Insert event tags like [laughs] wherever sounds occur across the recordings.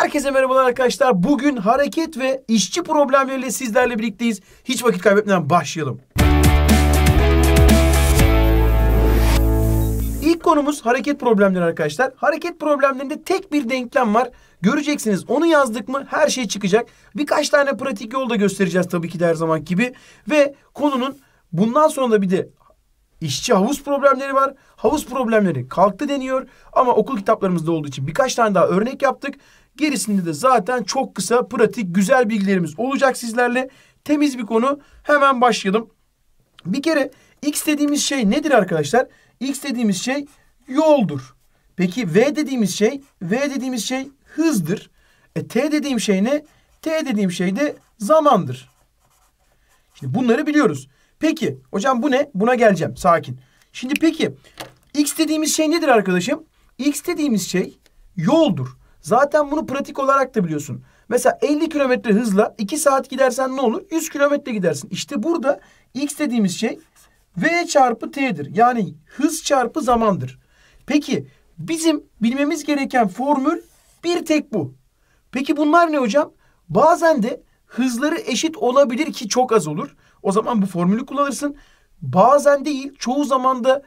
Herkese merhabalar arkadaşlar. Bugün hareket ve işçi problemleriyle sizlerle birlikteyiz. Hiç vakit kaybetmeden başlayalım. İlk konumuz hareket problemleri arkadaşlar. Hareket problemlerinde tek bir denklem var. Göreceksiniz onu yazdık mı her şey çıkacak. Birkaç tane pratik yolda göstereceğiz tabii ki de her zaman gibi. Ve konunun bundan sonra da bir de işçi havuz problemleri var. Havuz problemleri kalktı deniyor. Ama okul kitaplarımızda olduğu için birkaç tane daha örnek yaptık. Gerisinde de zaten çok kısa, pratik, güzel bilgilerimiz olacak sizlerle. Temiz bir konu. Hemen başlayalım. Bir kere x dediğimiz şey nedir arkadaşlar? x dediğimiz şey yoldur. Peki v dediğimiz şey, v dediğimiz şey hızdır. E t dediğim şey ne? t dediğim şey de zamandır. Şimdi bunları biliyoruz. Peki hocam bu ne? Buna geleceğim. Sakin. Şimdi peki x dediğimiz şey nedir arkadaşım? x dediğimiz şey yoldur. Zaten bunu pratik olarak da biliyorsun. Mesela 50 kilometre hızla 2 saat gidersen ne olur? 100 kilometre gidersin. İşte burada x dediğimiz şey v çarpı t'dir. Yani hız çarpı zamandır. Peki bizim bilmemiz gereken formül bir tek bu. Peki bunlar ne hocam? Bazen de hızları eşit olabilir ki çok az olur. O zaman bu formülü kullanırsın. Bazen değil çoğu zamanda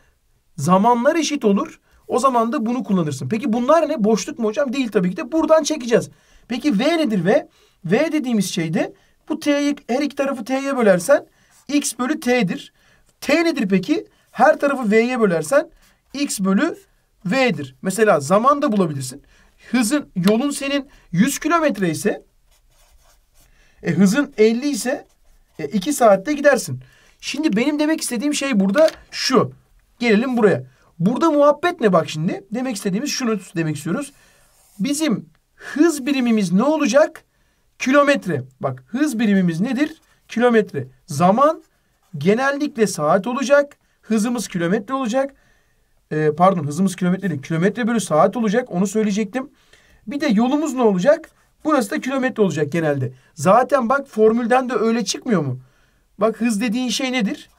zamanlar eşit olur o zaman da bunu kullanırsın. Peki bunlar ne? Boşluk mu hocam? Değil tabii ki de. Buradan çekeceğiz. Peki V nedir V? V dediğimiz şey de bu T'yi her iki tarafı T'ye bölersen X bölü T'dir. T nedir peki? Her tarafı V'ye bölersen X bölü V'dir. Mesela zaman da bulabilirsin. Hızın, yolun senin 100 kilometre ise e, hızın 50 ise e, 2 saatte gidersin. Şimdi benim demek istediğim şey burada şu. Gelelim buraya. Burada muhabbet ne bak şimdi? Demek istediğimiz şunu demek istiyoruz. Bizim hız birimimiz ne olacak? Kilometre. Bak hız birimimiz nedir? Kilometre. Zaman genellikle saat olacak. Hızımız kilometre olacak. Ee, pardon hızımız kilometre değil. Kilometre bölü saat olacak. Onu söyleyecektim. Bir de yolumuz ne olacak? Burası da kilometre olacak genelde. Zaten bak formülden de öyle çıkmıyor mu? Bak hız dediğin şey nedir?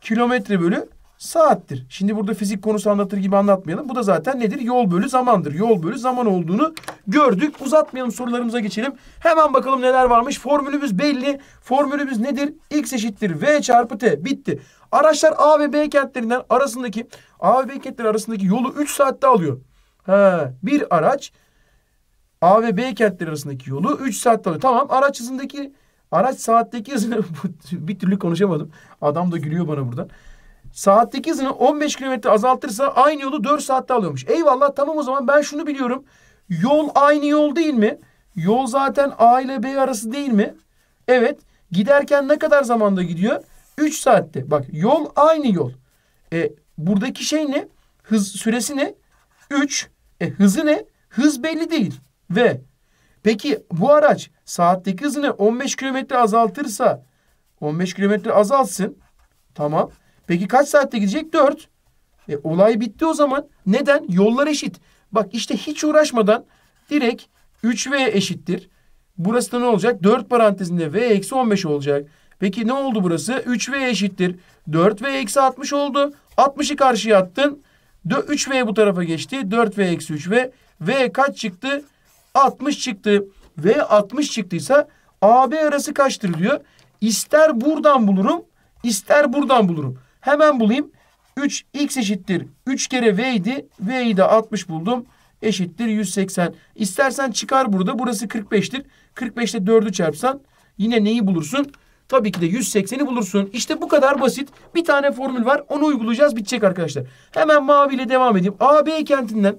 Kilometre bölü saattir. Şimdi burada fizik konusu anlatır gibi anlatmayalım. Bu da zaten nedir? Yol bölü zamandır. Yol bölü zaman olduğunu gördük. Uzatmayalım sorularımıza geçelim. Hemen bakalım neler varmış. Formülümüz belli. Formülümüz nedir? X eşittir V çarpı T. Bitti. Araçlar A ve B kentlerinden arasındaki A ve B kentleri arasındaki yolu 3 saatte alıyor. Ha, bir araç A ve B kentleri arasındaki yolu 3 saatte alıyor. Tamam araç hızındaki araç saatteki hızını [laughs] bir türlü konuşamadım. Adam da gülüyor bana buradan saatteki hızını 15 kilometre azaltırsa aynı yolu 4 saatte alıyormuş. Eyvallah tamam o zaman ben şunu biliyorum. Yol aynı yol değil mi? Yol zaten A ile B arası değil mi? Evet. Giderken ne kadar zamanda gidiyor? 3 saatte. Bak yol aynı yol. E, buradaki şey ne? Hız süresi ne? 3. E, hızı ne? Hız belli değil. Ve peki bu araç saatteki hızını 15 kilometre azaltırsa 15 kilometre azalsın. Tamam. Peki kaç saatte gidecek? Dört. E, olay bitti o zaman. Neden? Yollar eşit. Bak işte hiç uğraşmadan direkt 3V eşittir. Burası da ne olacak? 4 parantezinde V eksi 15 olacak. Peki ne oldu burası? 3V eşittir. 4V eksi 60 oldu. 60'ı karşıya attın. 3V bu tarafa geçti. 4V eksi 3V. V kaç çıktı? 60 çıktı. V 60 çıktıysa AB arası kaçtır diyor. İster buradan bulurum, ister buradan bulurum. Hemen bulayım. 3 x eşittir. 3 kere v idi. V'yi de 60 buldum. Eşittir 180. İstersen çıkar burada. Burası 45'tir. 45'te 4'ü çarpsan yine neyi bulursun? Tabii ki de 180'i bulursun. İşte bu kadar basit. Bir tane formül var. Onu uygulayacağız. Bitecek arkadaşlar. Hemen maviyle devam edeyim. A, B kentinden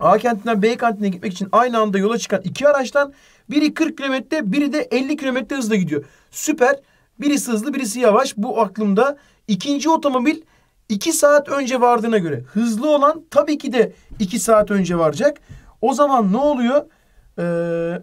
A kentinden B kentine gitmek için aynı anda yola çıkan iki araçtan biri 40 kilometre, biri de 50 kilometre hızla gidiyor. Süper. Birisi hızlı birisi yavaş. Bu aklımda. İkinci otomobil 2 saat önce vardığına göre hızlı olan tabii ki de 2 saat önce varacak. O zaman ne oluyor? Ee,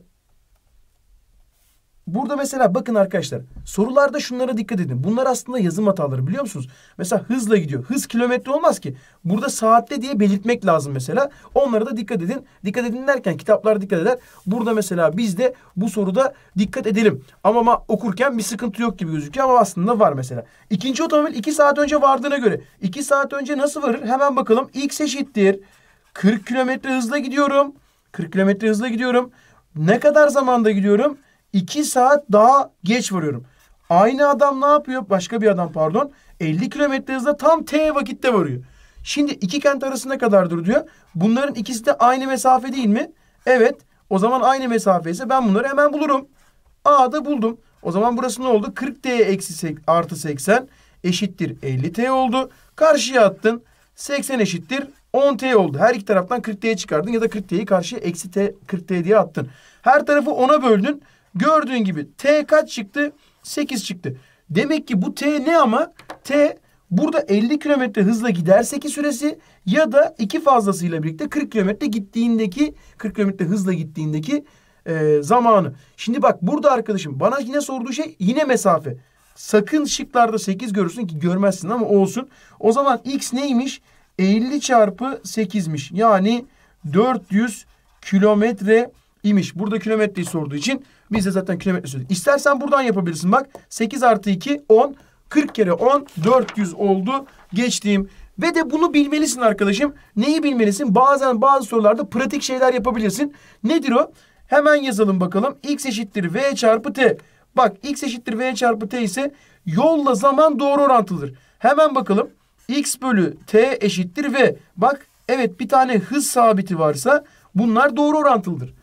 Burada mesela bakın arkadaşlar sorularda şunlara dikkat edin. Bunlar aslında yazım hataları biliyor musunuz? Mesela hızla gidiyor. Hız kilometre olmaz ki. Burada saatte diye belirtmek lazım mesela. Onlara da dikkat edin. Dikkat edin derken kitaplar dikkat eder. Burada mesela biz de bu soruda dikkat edelim. Ama, ama okurken bir sıkıntı yok gibi gözüküyor ama aslında var mesela. İkinci otomobil iki saat önce vardığına göre. iki saat önce nasıl varır? Hemen bakalım. X eşittir. 40 kilometre hızla gidiyorum. 40 kilometre hızla gidiyorum. Ne kadar zamanda gidiyorum? 2 saat daha geç varıyorum. Aynı adam ne yapıyor? Başka bir adam pardon. 50 kilometre hızla tam T vakitte varıyor. Şimdi iki kent arasında kadardır diyor. Bunların ikisi de aynı mesafe değil mi? Evet. O zaman aynı mesafe ise ben bunları hemen bulurum. A'da buldum. O zaman burası ne oldu? 40T eksi artı 80 eşittir 50T oldu. Karşıya attın. 80 eşittir 10T oldu. Her iki taraftan 40T'ye çıkardın ya da 40T'yi karşıya eksi T 40T diye attın. Her tarafı 10'a böldün. Gördüğün gibi T kaç çıktı? 8 çıktı. Demek ki bu T ne ama? T burada 50 kilometre hızla giderseki süresi ya da iki fazlasıyla birlikte 40 kilometre gittiğindeki 40 kilometre hızla gittiğindeki e, zamanı. Şimdi bak burada arkadaşım bana yine sorduğu şey yine mesafe. Sakın şıklarda 8 görürsün ki görmezsin ama olsun. O zaman x neymiş? 50 çarpı 8'miş. Yani 400 kilometre imiş. Burada kilometreyi sorduğu için biz de zaten kilometre söyledik. İstersen buradan yapabilirsin bak. 8 artı 2 10. 40 kere 10 400 oldu. Geçtiğim ve de bunu bilmelisin arkadaşım. Neyi bilmelisin? Bazen bazı sorularda pratik şeyler yapabilirsin. Nedir o? Hemen yazalım bakalım. X eşittir V çarpı T. Bak X eşittir V çarpı T ise yolla zaman doğru orantılıdır. Hemen bakalım. X bölü T eşittir V. Bak evet bir tane hız sabiti varsa bunlar doğru orantılıdır.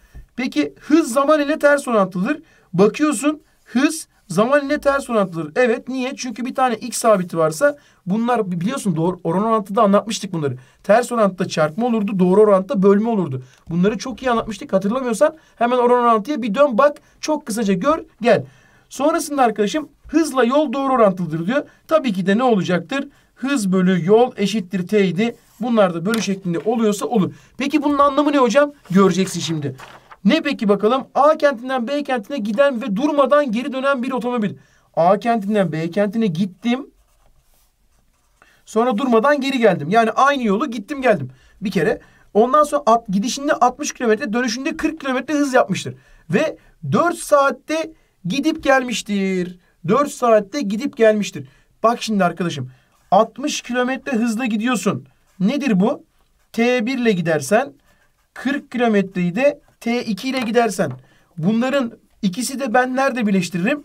Peki hız zaman ile ters orantılıdır. Bakıyorsun hız zaman ile ters orantılıdır. Evet niye? Çünkü bir tane x sabiti varsa bunlar biliyorsun doğru oran orantıda anlatmıştık bunları. Ters orantıda çarpma olurdu, doğru orantıda bölme olurdu. Bunları çok iyi anlatmıştık. Hatırlamıyorsan hemen oran orantıya bir dön bak. Çok kısaca gör gel. Sonrasında arkadaşım hızla yol doğru orantılıdır diyor. Tabii ki de ne olacaktır? Hız bölü yol eşittir t idi. Bunlar da bölü şeklinde oluyorsa olur. Peki bunun anlamı ne hocam? Göreceksin şimdi. Ne peki bakalım? A kentinden B kentine giden ve durmadan geri dönen bir otomobil. A kentinden B kentine gittim. Sonra durmadan geri geldim. Yani aynı yolu gittim geldim. Bir kere ondan sonra at, gidişinde 60 kilometre dönüşünde 40 kilometre hız yapmıştır. Ve 4 saatte gidip gelmiştir. 4 saatte gidip gelmiştir. Bak şimdi arkadaşım 60 kilometre hızla gidiyorsun. Nedir bu? T1 ile gidersen 40 kilometreyi de T2 ile gidersen bunların ikisi de ben nerede birleştiririm?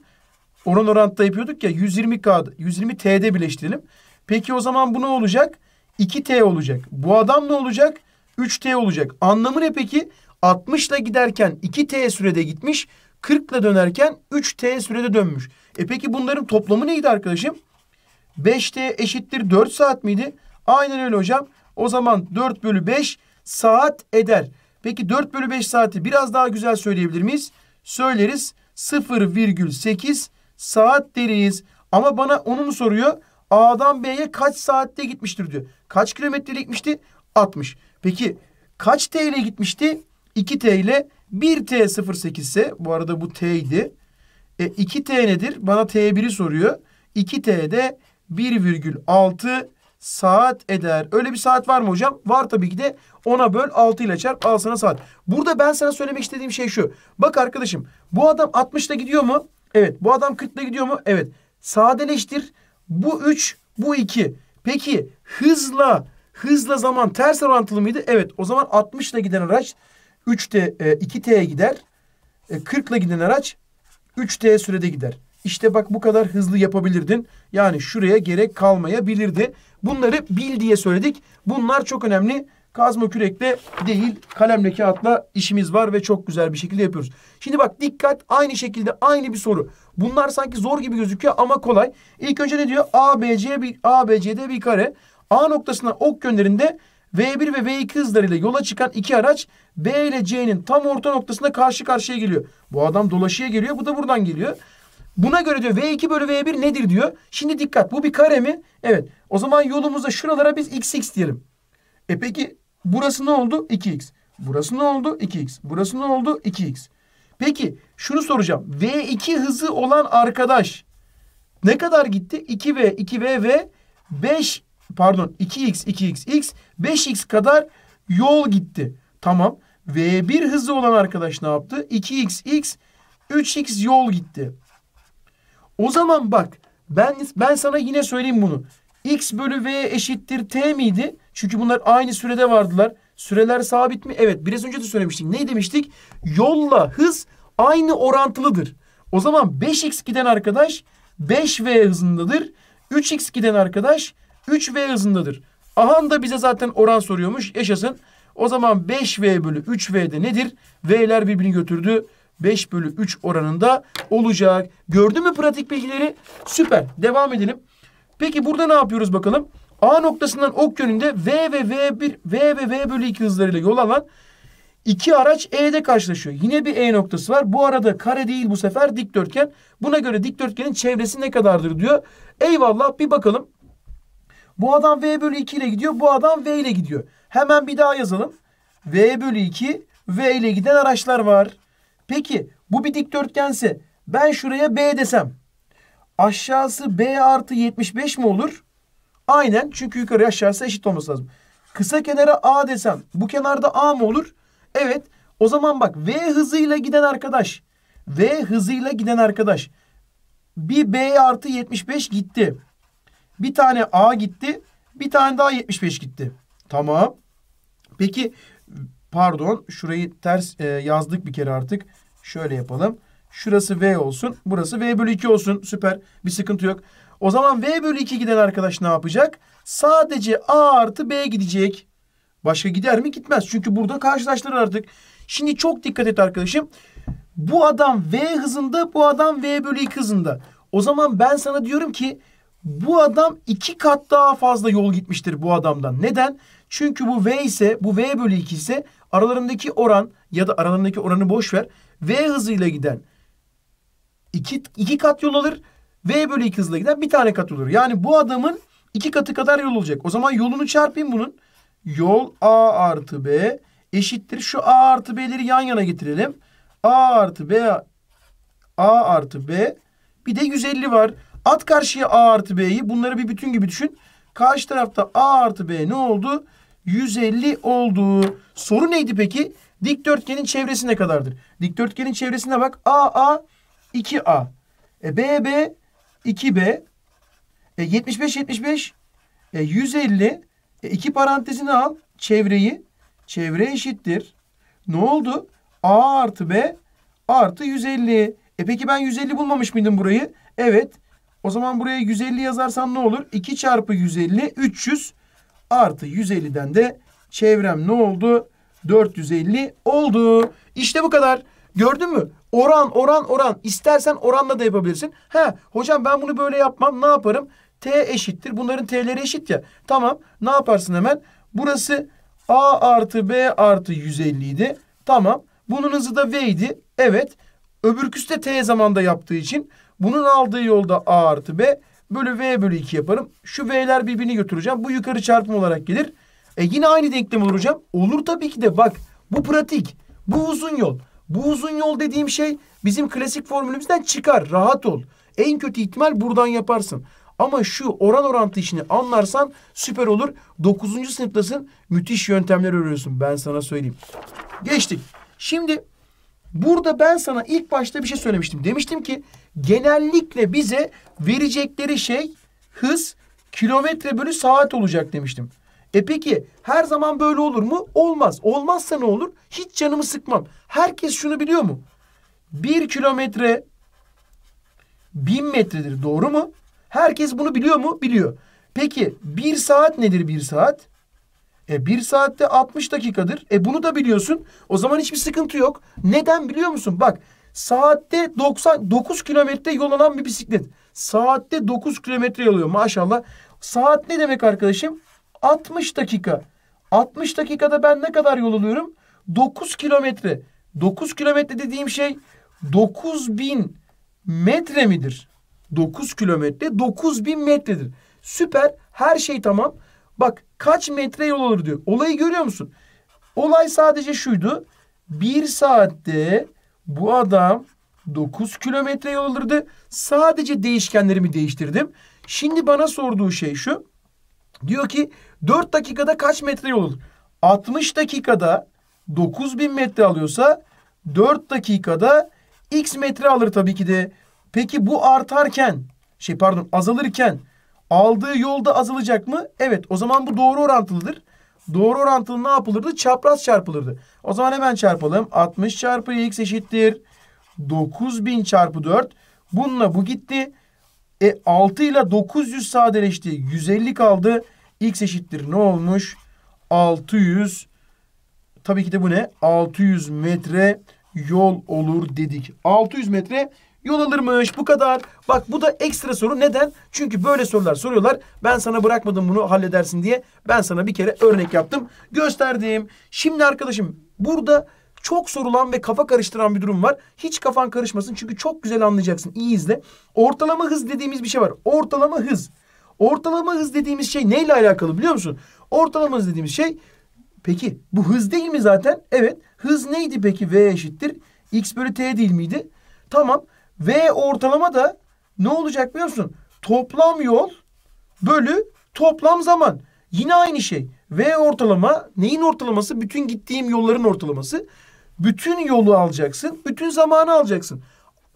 Oran orantıda yapıyorduk ya 120K 120 T'de birleştirelim. Peki o zaman bu ne olacak? 2T olacak. Bu adam ne olacak? 3T olacak. Anlamı ne peki? 60 ile giderken 2T sürede gitmiş. 40 ile dönerken 3T sürede dönmüş. E peki bunların toplamı neydi arkadaşım? 5T eşittir 4 saat miydi? Aynen öyle hocam. O zaman 4 bölü 5 saat eder. Peki 4 bölü 5 saati biraz daha güzel söyleyebilir miyiz? Söyleriz 0,8 saat deriz. Ama bana onu mu soruyor? A'dan B'ye kaç saatte gitmiştir diyor. Kaç kilometre gitmişti? 60. Peki kaç T ile gitmişti? 2 T ile 1 T 08 ise bu arada bu T idi. E, 2 T nedir? Bana T1'i soruyor. 2 T'de 1,6 saat eder. Öyle bir saat var mı hocam? Var tabii ki de. ona böl 6 ile çarp al sana saat. Burada ben sana söylemek istediğim şey şu. Bak arkadaşım bu adam 60 ile gidiyor mu? Evet. Bu adam 40 ile gidiyor mu? Evet. Sadeleştir. Bu 3, bu 2. Peki hızla hızla zaman ters orantılı mıydı? Evet. O zaman 60 ile giden araç 3T, e, 2T'ye gider. E, ile giden araç 3T sürede gider. İşte bak bu kadar hızlı yapabilirdin. Yani şuraya gerek kalmayabilirdi. Bunları bil diye söyledik. Bunlar çok önemli. Kazma kürekle değil kalemle kağıtla işimiz var ve çok güzel bir şekilde yapıyoruz. Şimdi bak dikkat aynı şekilde aynı bir soru. Bunlar sanki zor gibi gözüküyor ama kolay. İlk önce ne diyor? ABC bir A ABC'de bir kare. A noktasına ok gönderinde V1 ve V2 hızlarıyla yola çıkan iki araç B ile C'nin tam orta noktasında karşı karşıya geliyor. Bu adam dolaşıya geliyor, bu da buradan geliyor. Buna göre diyor V2 bölü V1 nedir diyor. Şimdi dikkat bu bir kare mi? Evet. O zaman yolumuzda şuralara biz XX diyelim. E peki burası ne oldu? 2X. Burası ne oldu? 2X. Burası ne oldu? 2X. Peki şunu soracağım. V2 hızı olan arkadaş ne kadar gitti? 2V, 2V ve 5 pardon 2X, 2X, X 5X kadar yol gitti. Tamam. V1 hızı olan arkadaş ne yaptı? 2X, X 3X yol gitti. O zaman bak ben ben sana yine söyleyeyim bunu. X bölü V eşittir T miydi? Çünkü bunlar aynı sürede vardılar. Süreler sabit mi? Evet biraz önce de söylemiştik. Ne demiştik? Yolla hız aynı orantılıdır. O zaman 5x giden arkadaş 5v hızındadır. 3x giden arkadaş 3v hızındadır. Ahan da bize zaten oran soruyormuş. Yaşasın. O zaman 5v bölü 3v'de nedir? V'ler birbirini götürdü. 5 bölü 3 oranında olacak. Gördün mü pratik bilgileri? Süper. Devam edelim. Peki burada ne yapıyoruz bakalım? A noktasından ok yönünde V ve V1 V ve V bölü 2 hızlarıyla yol alan iki araç E'de karşılaşıyor. Yine bir E noktası var. Bu arada kare değil bu sefer dikdörtgen. Buna göre dikdörtgenin çevresi ne kadardır diyor. Eyvallah bir bakalım. Bu adam V bölü 2 ile gidiyor. Bu adam V ile gidiyor. Hemen bir daha yazalım. V bölü 2 V ile giden araçlar var. Peki bu bir dikdörtgense ben şuraya B desem aşağısı B artı 75 mi olur? Aynen çünkü yukarı aşağısı eşit olması lazım. Kısa kenara A desem bu kenarda A mı olur? Evet o zaman bak V hızıyla giden arkadaş V hızıyla giden arkadaş bir B artı 75 gitti. Bir tane A gitti. Bir tane daha 75 gitti. Tamam. Peki pardon şurayı ters e, yazdık bir kere artık. Şöyle yapalım. Şurası V olsun. Burası V bölü 2 olsun. Süper. Bir sıkıntı yok. O zaman V bölü 2 giden arkadaş ne yapacak? Sadece A artı B gidecek. Başka gider mi? Gitmez. Çünkü burada karşılaştırır artık. Şimdi çok dikkat et arkadaşım. Bu adam V hızında, bu adam V bölü 2 hızında. O zaman ben sana diyorum ki bu adam iki kat daha fazla yol gitmiştir bu adamdan. Neden? Çünkü bu V ise, bu V bölü 2 ise aralarındaki oran ya da aralarındaki oranı boş ver. V hızıyla giden iki, iki kat yol alır. V bölü 2 hızla giden bir tane kat olur. Yani bu adamın iki katı kadar yol olacak. O zaman yolunu çarpayım bunun. Yol A artı B eşittir. Şu A artı B'leri yan yana getirelim. A artı B A artı B bir de 150 var. At karşıya A artı B'yi. Bunları bir bütün gibi düşün. Karşı tarafta A artı B ne oldu? 150 oldu. Soru neydi peki? Dikdörtgenin çevresi ne kadardır? Dikdörtgenin çevresine bak. AA 2A. E, BB 2B. E, 75 75. E, 150. E, iki parantezini al. Çevreyi. Çevre eşittir. Ne oldu? A artı B artı 150. E peki ben 150 bulmamış mıydım burayı? Evet. O zaman buraya 150 yazarsam ne olur? 2 çarpı 150 300 artı 150'den de çevrem ne oldu? 450 oldu. İşte bu kadar. Gördün mü? Oran, oran, oran. İstersen oranla da yapabilirsin. Ha, hocam ben bunu böyle yapmam. Ne yaparım? T eşittir. Bunların T'leri eşit ya. Tamam. Ne yaparsın hemen? Burası A artı B artı 150 idi. Tamam. Bunun hızı da V idi. Evet. Öbürküsü de T zamanda yaptığı için bunun aldığı yolda A artı B. Bölü V bölü 2 yaparım. Şu V'ler birbirini götüreceğim. Bu yukarı çarpım olarak gelir. E yine aynı denklemi vuracağım. Olur tabii ki de bak bu pratik. Bu uzun yol. Bu uzun yol dediğim şey bizim klasik formülümüzden çıkar. Rahat ol. En kötü ihtimal buradan yaparsın. Ama şu oran orantı işini anlarsan süper olur. Dokuzuncu sınıftasın. Müthiş yöntemler öğreniyorsun. Ben sana söyleyeyim. Geçtik. Şimdi Burada ben sana ilk başta bir şey söylemiştim. Demiştim ki genellikle bize verecekleri şey hız kilometre bölü saat olacak demiştim. E peki her zaman böyle olur mu? Olmaz. Olmazsa ne olur? Hiç canımı sıkmam. Herkes şunu biliyor mu? Bir kilometre bin metredir. Doğru mu? Herkes bunu biliyor mu? Biliyor. Peki bir saat nedir bir saat? E, bir saatte 60 dakikadır. E bunu da biliyorsun. O zaman hiçbir sıkıntı yok. Neden biliyor musun? Bak saatte 99 kilometre yol alan bir bisiklet. Saatte 9 kilometre yol alıyor maşallah. Saat ne demek arkadaşım? 60 dakika. 60 dakikada ben ne kadar yol alıyorum? 9 kilometre. 9 kilometre dediğim şey 9000 metre midir? 9 kilometre 9000 metredir. Süper. Her şey tamam. Bak kaç metre yol olur diyor. Olayı görüyor musun? Olay sadece şuydu. Bir saatte bu adam 9 kilometre yol alırdı. Sadece değişkenlerimi değiştirdim. Şimdi bana sorduğu şey şu. Diyor ki 4 dakikada kaç metre yol alır? 60 dakikada 9000 metre alıyorsa 4 dakikada x metre alır tabii ki de. Peki bu artarken şey pardon azalırken Aldığı yolda azalacak mı? Evet. O zaman bu doğru orantılıdır. Doğru orantılı ne yapılırdı? Çapraz çarpılırdı. O zaman hemen çarpalım. 60 çarpı x eşittir. 9000 çarpı 4. Bununla bu gitti. E 6 ile 900 sadeleşti. 150 kaldı. x eşittir ne olmuş? 600. Tabii ki de bu ne? 600 metre yol olur dedik. 600 metre yol alırmış. Bu kadar. Bak bu da ekstra soru. Neden? Çünkü böyle sorular soruyorlar. Ben sana bırakmadım bunu halledersin diye. Ben sana bir kere örnek yaptım. Gösterdim. Şimdi arkadaşım burada çok sorulan ve kafa karıştıran bir durum var. Hiç kafan karışmasın çünkü çok güzel anlayacaksın. İyi izle. Ortalama hız dediğimiz bir şey var. Ortalama hız. Ortalama hız dediğimiz şey neyle alakalı biliyor musun? Ortalama hız dediğimiz şey peki bu hız değil mi zaten? Evet. Hız neydi peki? V eşittir. X bölü T değil miydi? Tamam. V ortalama da ne olacak biliyor musun? Toplam yol bölü toplam zaman. Yine aynı şey. V ortalama neyin ortalaması? Bütün gittiğim yolların ortalaması. Bütün yolu alacaksın. Bütün zamanı alacaksın.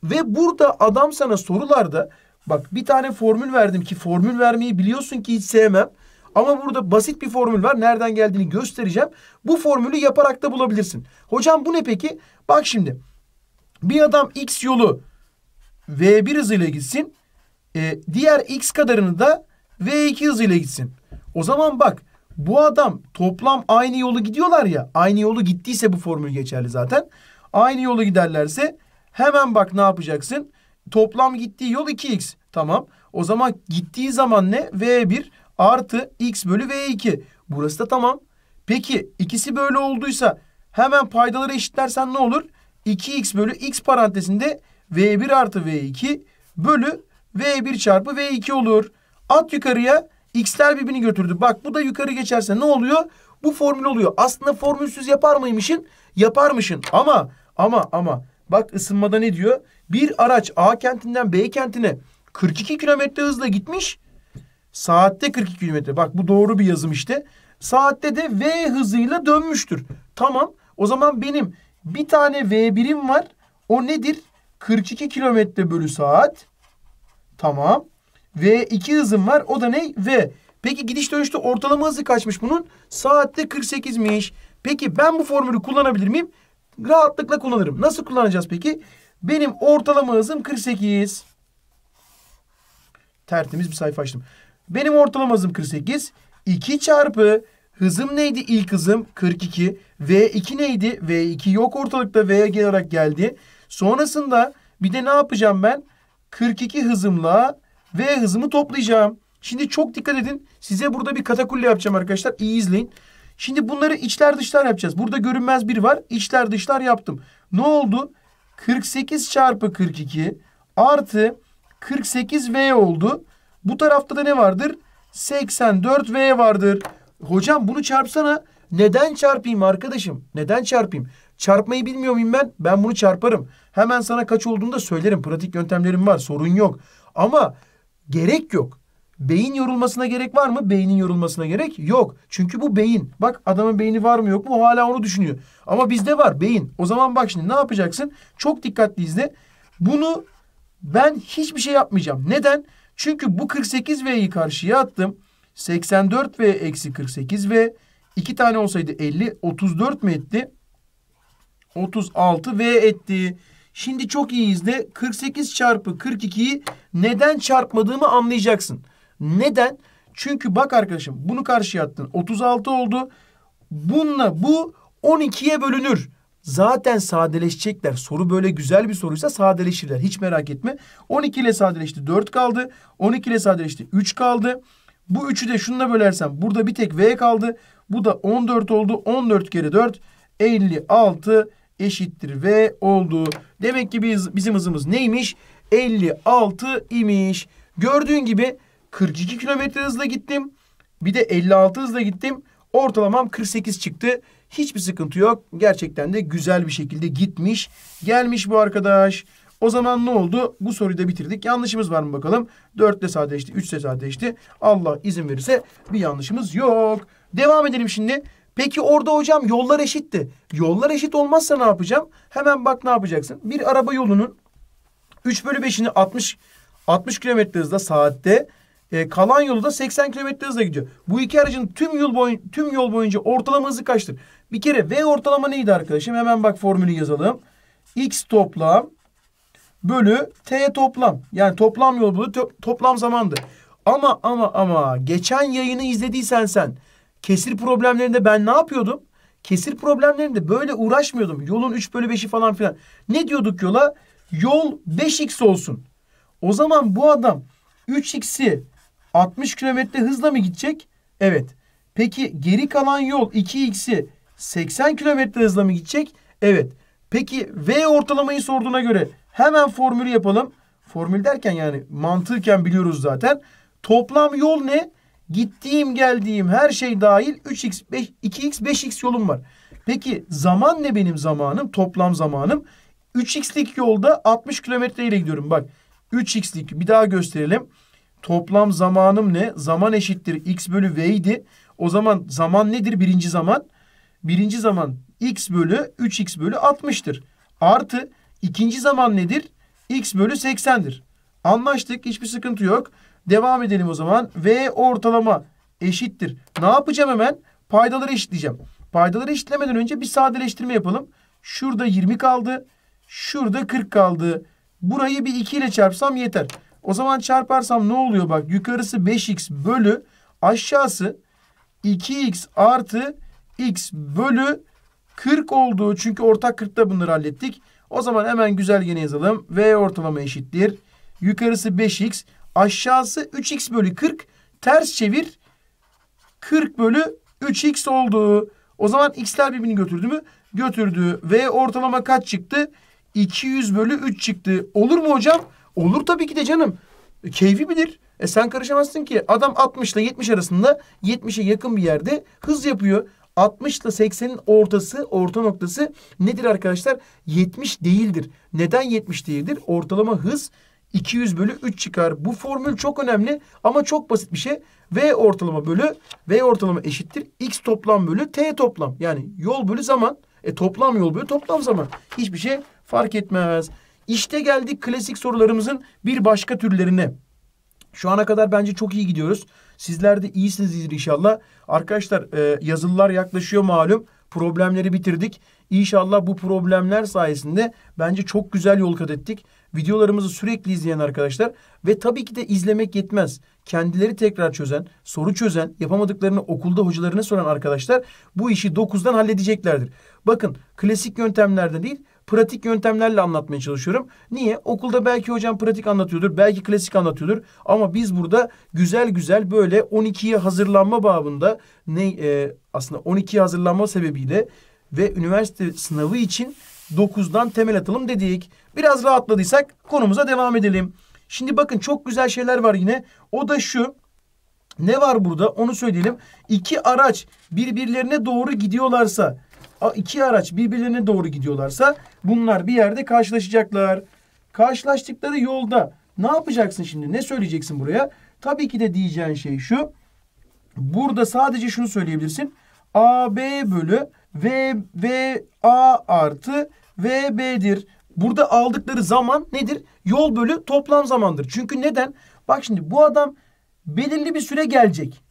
Ve burada adam sana sorularda bak bir tane formül verdim ki formül vermeyi biliyorsun ki hiç sevmem. Ama burada basit bir formül var. Nereden geldiğini göstereceğim. Bu formülü yaparak da bulabilirsin. Hocam bu ne peki? Bak şimdi. Bir adam X yolu V1 hızıyla gitsin. E, diğer X kadarını da V2 hızıyla gitsin. O zaman bak bu adam toplam aynı yolu gidiyorlar ya. Aynı yolu gittiyse bu formül geçerli zaten. Aynı yolu giderlerse hemen bak ne yapacaksın? Toplam gittiği yol 2x. Tamam. O zaman gittiği zaman ne? V1 artı x bölü V2. Burası da tamam. Peki ikisi böyle olduysa hemen paydaları eşitlersen ne olur? 2x bölü x parantezinde V1 artı V2 bölü V1 çarpı V2 olur. At yukarıya x'ler birbirini götürdü. Bak bu da yukarı geçerse ne oluyor? Bu formül oluyor. Aslında formülsüz yapar mıymışın? Yaparmışın. Ama ama ama bak ısınmada ne diyor? Bir araç A kentinden B kentine 42 kilometre hızla gitmiş. Saatte 42 kilometre. Bak bu doğru bir yazım işte. Saatte de V hızıyla dönmüştür. Tamam. O zaman benim bir tane V 1im var. O nedir? 42 kilometre bölü saat. Tamam. Ve 2 hızım var. O da ne? V. Peki gidiş dönüşte ortalama hızı kaçmış bunun? Saatte 48'miş. Peki ben bu formülü kullanabilir miyim? Rahatlıkla kullanırım. Nasıl kullanacağız peki? Benim ortalama hızım 48. Tertemiz bir sayfa açtım. Benim ortalama hızım 48. 2 çarpı hızım neydi ilk hızım? 42. V2 neydi? V2 yok ortalıkta. V'ye gelerek geldi. Sonrasında bir de ne yapacağım ben? 42 hızımla V hızımı toplayacağım. Şimdi çok dikkat edin. Size burada bir katakulle yapacağım arkadaşlar. İyi izleyin. Şimdi bunları içler dışlar yapacağız. Burada görünmez bir var. İçler dışlar yaptım. Ne oldu? 48 çarpı 42 artı 48V oldu. Bu tarafta da ne vardır? 84V vardır. Hocam bunu çarpsana. Neden çarpayım arkadaşım? Neden çarpayım? Çarpmayı bilmiyor muyum ben? Ben bunu çarparım. Hemen sana kaç olduğunu da söylerim. Pratik yöntemlerim var. Sorun yok. Ama gerek yok. Beyin yorulmasına gerek var mı? Beynin yorulmasına gerek yok. Çünkü bu beyin. Bak adamın beyni var mı yok mu? hala onu düşünüyor. Ama bizde var beyin. O zaman bak şimdi ne yapacaksın? Çok dikkatli izle. Bunu ben hiçbir şey yapmayacağım. Neden? Çünkü bu 48V'yi karşıya attım. 84V eksi 48V. 2 tane olsaydı 50. 34 mi etti? 36 V etti. Şimdi çok iyi izle. 48 çarpı 42'yi neden çarpmadığımı anlayacaksın. Neden? Çünkü bak arkadaşım bunu karşıya attın. 36 oldu. Bununla bu 12'ye bölünür. Zaten sadeleşecekler. Soru böyle güzel bir soruysa sadeleşirler. Hiç merak etme. 12 ile sadeleşti 4 kaldı. 12 ile sadeleşti 3 kaldı. Bu 3'ü de şununla bölersem burada bir tek V kaldı. Bu da 14 oldu. 14 kere 4 56 eşittir V oldu. Demek ki biz, bizim hızımız neymiş? 56 imiş. Gördüğün gibi 42 kilometre hızla gittim. Bir de 56 hızla gittim. Ortalamam 48 çıktı. Hiçbir sıkıntı yok. Gerçekten de güzel bir şekilde gitmiş. Gelmiş bu arkadaş. O zaman ne oldu? Bu soruyu da bitirdik. Yanlışımız var mı bakalım? 4 de sadeleşti, 3 de sadeleşti. Allah izin verirse bir yanlışımız yok. Devam edelim şimdi. Peki orada hocam yollar eşitti. Yollar eşit olmazsa ne yapacağım? Hemen bak ne yapacaksın. Bir araba yolunun 3 bölü 5'ini 60 60 kilometre hızla saatte e, kalan yolu da 80 kilometre hızla gidiyor. Bu iki aracın tüm yol boyun tüm yol boyunca ortalama hızı kaçtır? Bir kere V ortalama neydi arkadaşım? Hemen bak formülü yazalım. X toplam bölü T toplam. Yani toplam yol bölü to toplam zamandı. Ama ama ama geçen yayını izlediysen sen Kesir problemlerinde ben ne yapıyordum? Kesir problemlerinde böyle uğraşmıyordum. Yolun 3 bölü 5'i falan filan. Ne diyorduk yola? Yol 5x olsun. O zaman bu adam 3x'i 60 kilometre hızla mı gidecek? Evet. Peki geri kalan yol 2x'i 80 kilometre hızla mı gidecek? Evet. Peki V ortalamayı sorduğuna göre hemen formülü yapalım. Formül derken yani mantıken biliyoruz zaten. Toplam yol ne? Gittiğim geldiğim her şey dahil 3x, 5, 2x, 5x yolum var. Peki zaman ne benim zamanım? Toplam zamanım. 3x'lik yolda 60 kilometre ile gidiyorum. Bak 3x'lik bir daha gösterelim. Toplam zamanım ne? Zaman eşittir x bölü v idi. O zaman zaman nedir birinci zaman? Birinci zaman x bölü 3x bölü 60'tır. Artı ikinci zaman nedir? x bölü 80'dir. Anlaştık hiçbir sıkıntı yok. Devam edelim o zaman. V ortalama eşittir. Ne yapacağım hemen? Paydaları eşitleyeceğim. Paydaları eşitlemeden önce bir sadeleştirme yapalım. Şurada 20 kaldı. Şurada 40 kaldı. Burayı bir 2 ile çarpsam yeter. O zaman çarparsam ne oluyor? Bak yukarısı 5x bölü aşağısı 2x artı x bölü 40 olduğu. Çünkü ortak 40'ta bunları hallettik. O zaman hemen güzel gene yazalım. V ortalama eşittir. Yukarısı 5x. Aşağısı 3x bölü 40. Ters çevir. 40 bölü 3x oldu. O zaman x'ler birbirini götürdü mü? Götürdü. V ortalama kaç çıktı? 200 bölü 3 çıktı. Olur mu hocam? Olur tabii ki de canım. E, keyfi bilir. E sen karışamazsın ki. Adam 60 ile 70 arasında 70'e yakın bir yerde hız yapıyor. 60 ile 80'in ortası, orta noktası nedir arkadaşlar? 70 değildir. Neden 70 değildir? Ortalama hız 200 bölü 3 çıkar. Bu formül çok önemli ama çok basit bir şey. V ortalama bölü V ortalama eşittir. X toplam bölü T toplam. Yani yol bölü zaman. E toplam yol bölü toplam zaman. Hiçbir şey fark etmez. İşte geldik klasik sorularımızın bir başka türlerine. Şu ana kadar bence çok iyi gidiyoruz. Sizler de iyisinizdir inşallah. Arkadaşlar e, yazılılar yaklaşıyor malum. Problemleri bitirdik. İnşallah bu problemler sayesinde bence çok güzel yol kat ettik. Videolarımızı sürekli izleyen arkadaşlar ve tabii ki de izlemek yetmez. Kendileri tekrar çözen, soru çözen, yapamadıklarını okulda hocalarına soran arkadaşlar bu işi dokuzdan halledeceklerdir. Bakın klasik yöntemlerde değil pratik yöntemlerle anlatmaya çalışıyorum. Niye? Okulda belki hocam pratik anlatıyordur, belki klasik anlatıyordur. Ama biz burada güzel güzel böyle 12'ye hazırlanma babında ne e, aslında 12'ye hazırlanma sebebiyle ve üniversite sınavı için 9'dan temel atalım dedik. Biraz rahatladıysak konumuza devam edelim. Şimdi bakın çok güzel şeyler var yine. O da şu. Ne var burada onu söyleyelim. İki araç birbirlerine doğru gidiyorlarsa iki araç birbirlerine doğru gidiyorlarsa bunlar bir yerde karşılaşacaklar. Karşılaştıkları yolda ne yapacaksın şimdi? Ne söyleyeceksin buraya? Tabii ki de diyeceğin şey şu. Burada sadece şunu söyleyebilirsin. AB bölü V, V A artı VB'dir. Burada aldıkları zaman nedir? Yol bölü toplam zamandır. Çünkü neden? Bak şimdi bu adam belirli bir süre gelecek.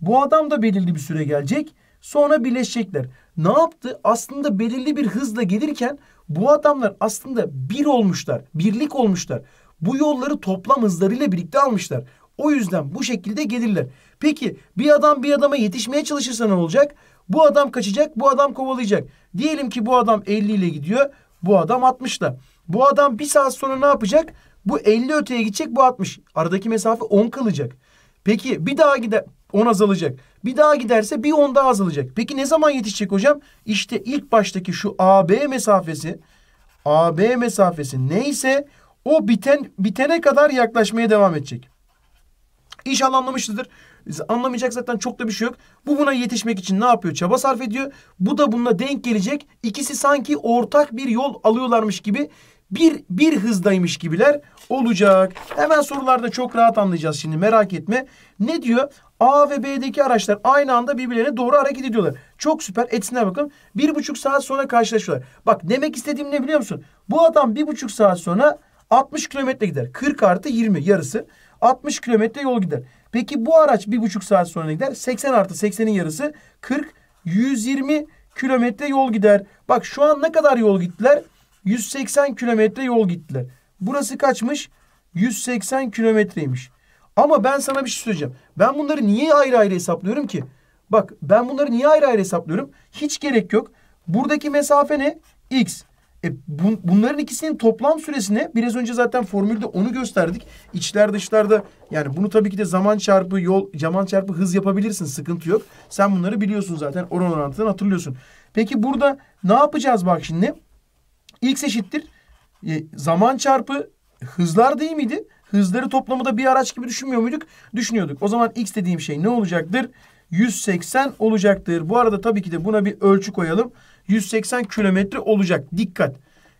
Bu adam da belirli bir süre gelecek. Sonra birleşecekler. Ne yaptı? Aslında belirli bir hızla gelirken bu adamlar aslında bir olmuşlar. Birlik olmuşlar. Bu yolları toplam hızlarıyla birlikte almışlar. O yüzden bu şekilde gelirler. Peki bir adam bir adama yetişmeye çalışırsa ne olacak? Bu adam kaçacak, bu adam kovalayacak. Diyelim ki bu adam 50 ile gidiyor. Bu adam 60'la. Bu adam bir saat sonra ne yapacak? Bu 50 öteye gidecek bu 60. Aradaki mesafe 10 kalacak. Peki bir daha gider 10 azalacak. Bir daha giderse bir 10 daha azalacak. Peki ne zaman yetişecek hocam? İşte ilk baştaki şu AB mesafesi AB mesafesi neyse o biten bitene kadar yaklaşmaya devam edecek. İnşallah anlamışızdır. Anlamayacak zaten çok da bir şey yok. Bu buna yetişmek için ne yapıyor? Çaba sarf ediyor. Bu da bununla denk gelecek. İkisi sanki ortak bir yol alıyorlarmış gibi bir, bir hızdaymış gibiler olacak. Hemen sorularda çok rahat anlayacağız şimdi merak etme. Ne diyor? A ve B'deki araçlar aynı anda birbirlerine doğru hareket ediyorlar. Çok süper. Etisine bakın. Bir buçuk saat sonra karşılaşıyorlar. Bak demek istediğim ne biliyor musun? Bu adam bir buçuk saat sonra 60 kilometre gider. 40 artı 20 yarısı. 60 kilometre yol gider. Peki bu araç bir buçuk saat sonra gider. 80 artı 80'in yarısı 40, 120 kilometre yol gider. Bak şu an ne kadar yol gittiler? 180 kilometre yol gittiler. Burası kaçmış? 180 kilometreymiş. Ama ben sana bir şey söyleyeceğim. Ben bunları niye ayrı ayrı hesaplıyorum ki? Bak ben bunları niye ayrı ayrı hesaplıyorum? Hiç gerek yok. Buradaki mesafe ne? X. E bun, bunların ikisinin toplam süresini biraz önce zaten formülde onu gösterdik. İçler dışlarda yani bunu tabii ki de zaman çarpı yol, zaman çarpı hız yapabilirsin. Sıkıntı yok. Sen bunları biliyorsun zaten. Oran orantıdan hatırlıyorsun. Peki burada ne yapacağız bak şimdi? X eşittir. E, zaman çarpı hızlar değil miydi? Hızları toplamı da bir araç gibi düşünmüyor muyduk? Düşünüyorduk. O zaman X dediğim şey ne olacaktır? 180 olacaktır. Bu arada tabii ki de buna bir ölçü koyalım. 180 kilometre olacak. Dikkat.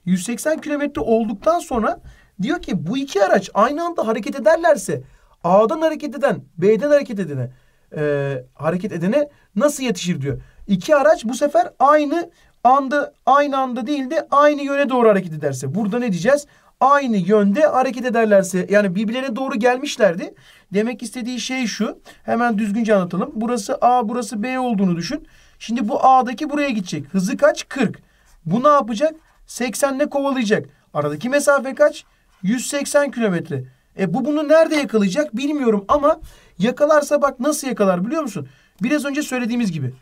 180 kilometre olduktan sonra diyor ki bu iki araç aynı anda hareket ederlerse A'dan hareket eden B'den hareket edene e, hareket edene nasıl yetişir diyor. İki araç bu sefer aynı anda aynı anda değil de aynı yöne doğru hareket ederse. Burada ne diyeceğiz? Aynı yönde hareket ederlerse yani birbirlerine doğru gelmişlerdi. Demek istediği şey şu. Hemen düzgünce anlatalım. Burası A burası B olduğunu düşün. Şimdi bu A'daki buraya gidecek. Hızı kaç? 40. Bu ne yapacak? 80'le kovalayacak. Aradaki mesafe kaç? 180 kilometre. E bu bunu nerede yakalayacak bilmiyorum ama yakalarsa bak nasıl yakalar biliyor musun? Biraz önce söylediğimiz gibi.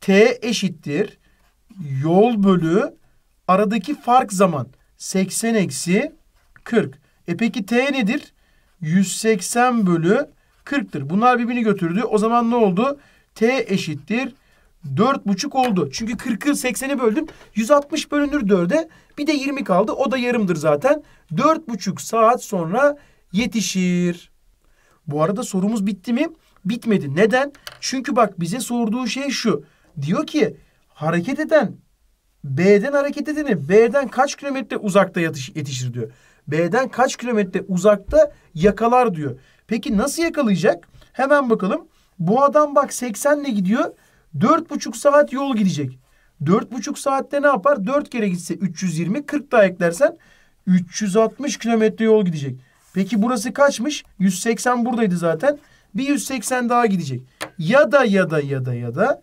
T eşittir. Yol bölü aradaki fark zaman. 80 eksi 40. E peki T nedir? 180 bölü 40'tır. Bunlar birbirini götürdü. O zaman ne oldu? T eşittir Dört buçuk oldu. Çünkü 40'ı 80'e böldüm. 160 bölünür 4'e. Bir de 20 kaldı. O da yarımdır zaten. Dört buçuk saat sonra yetişir. Bu arada sorumuz bitti mi? Bitmedi. Neden? Çünkü bak bize sorduğu şey şu. Diyor ki hareket eden B'den hareket edeni B'den kaç kilometre uzakta yetişir diyor. B'den kaç kilometre uzakta yakalar diyor. Peki nasıl yakalayacak? Hemen bakalım. Bu adam bak 80 ile gidiyor. Dört buçuk saat yol gidecek. Dört buçuk saatte ne yapar? Dört kere gitse 320, 40 daha eklersen 360 kilometre yol gidecek. Peki burası kaçmış? 180 buradaydı zaten. Bir 180 daha gidecek. Ya da ya da ya da ya da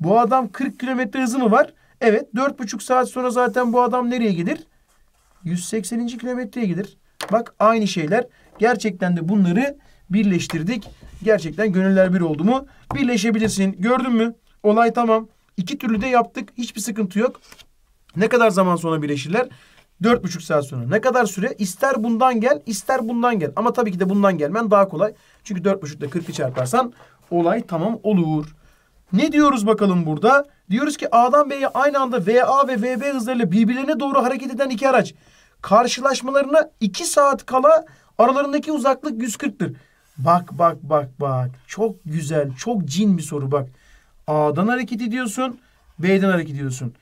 bu adam 40 kilometre hızı mı var? Evet Dört buçuk saat sonra zaten bu adam nereye gelir? 180. kilometreye gelir. Bak aynı şeyler. Gerçekten de bunları birleştirdik. Gerçekten gönüller bir oldu mu? Birleşebilirsin. Gördün mü? Olay tamam. İki türlü de yaptık. Hiçbir sıkıntı yok. Ne kadar zaman sonra birleşirler? Dört buçuk saat sonra. Ne kadar süre? İster bundan gel, ister bundan gel. Ama tabii ki de bundan gelmen daha kolay. Çünkü dört buçukta kırkı çarparsan olay tamam olur. Ne diyoruz bakalım burada? Diyoruz ki A'dan B'ye aynı anda VA ve VB hızlarıyla birbirlerine doğru hareket eden iki araç. Karşılaşmalarına iki saat kala aralarındaki uzaklık 140'tır. Bak bak bak bak. Çok güzel, çok cin bir soru bak. A'dan hareket ediyorsun. B'den hareket ediyorsun.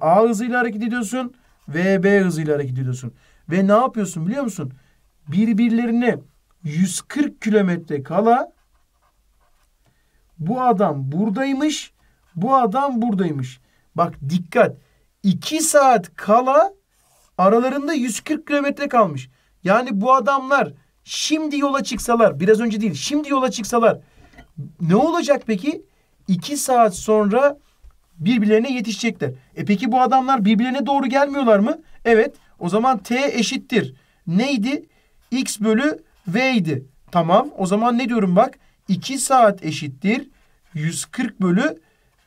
A hızıyla hareket ediyorsun. B hızıyla hareket ediyorsun. Ve ne yapıyorsun biliyor musun? Birbirlerine 140 kilometre kala bu adam buradaymış, bu adam buradaymış. Bak dikkat. 2 saat kala aralarında 140 kilometre kalmış. Yani bu adamlar şimdi yola çıksalar, biraz önce değil, şimdi yola çıksalar ne olacak peki? iki saat sonra birbirlerine yetişecekler. E peki bu adamlar birbirlerine doğru gelmiyorlar mı? Evet. O zaman T eşittir. Neydi? X bölü V idi. Tamam. O zaman ne diyorum bak? 2 saat eşittir. 140 bölü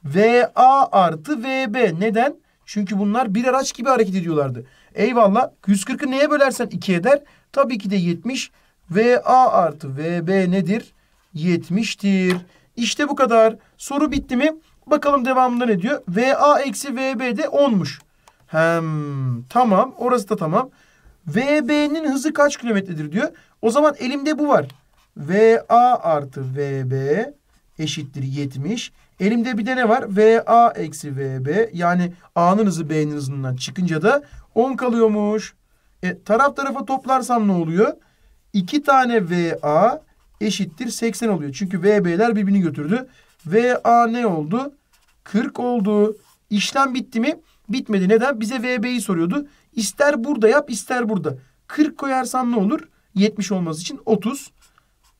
VA artı VB. Neden? Çünkü bunlar bir araç gibi hareket ediyorlardı. Eyvallah. 140'ı neye bölersen 2 eder? Tabii ki de 70. VA artı VB nedir? 70'tir. İşte bu kadar. Soru bitti mi? Bakalım devamında ne diyor? VA eksi VB de 10'muş. Hem tamam orası da tamam. VB'nin hızı kaç kilometredir diyor. O zaman elimde bu var. VA artı VB eşittir 70. Elimde bir de ne var? VA eksi VB yani A'nın hızı B'nin hızından çıkınca da 10 kalıyormuş. E, taraf tarafa toplarsam ne oluyor? 2 tane VA eşittir 80 oluyor. Çünkü VB'ler birbirini götürdü. VA ne oldu? 40 oldu. İşlem bitti mi? Bitmedi. Neden? Bize VB'yi soruyordu. İster burada yap ister burada. 40 koyarsam ne olur? 70 olması için 30.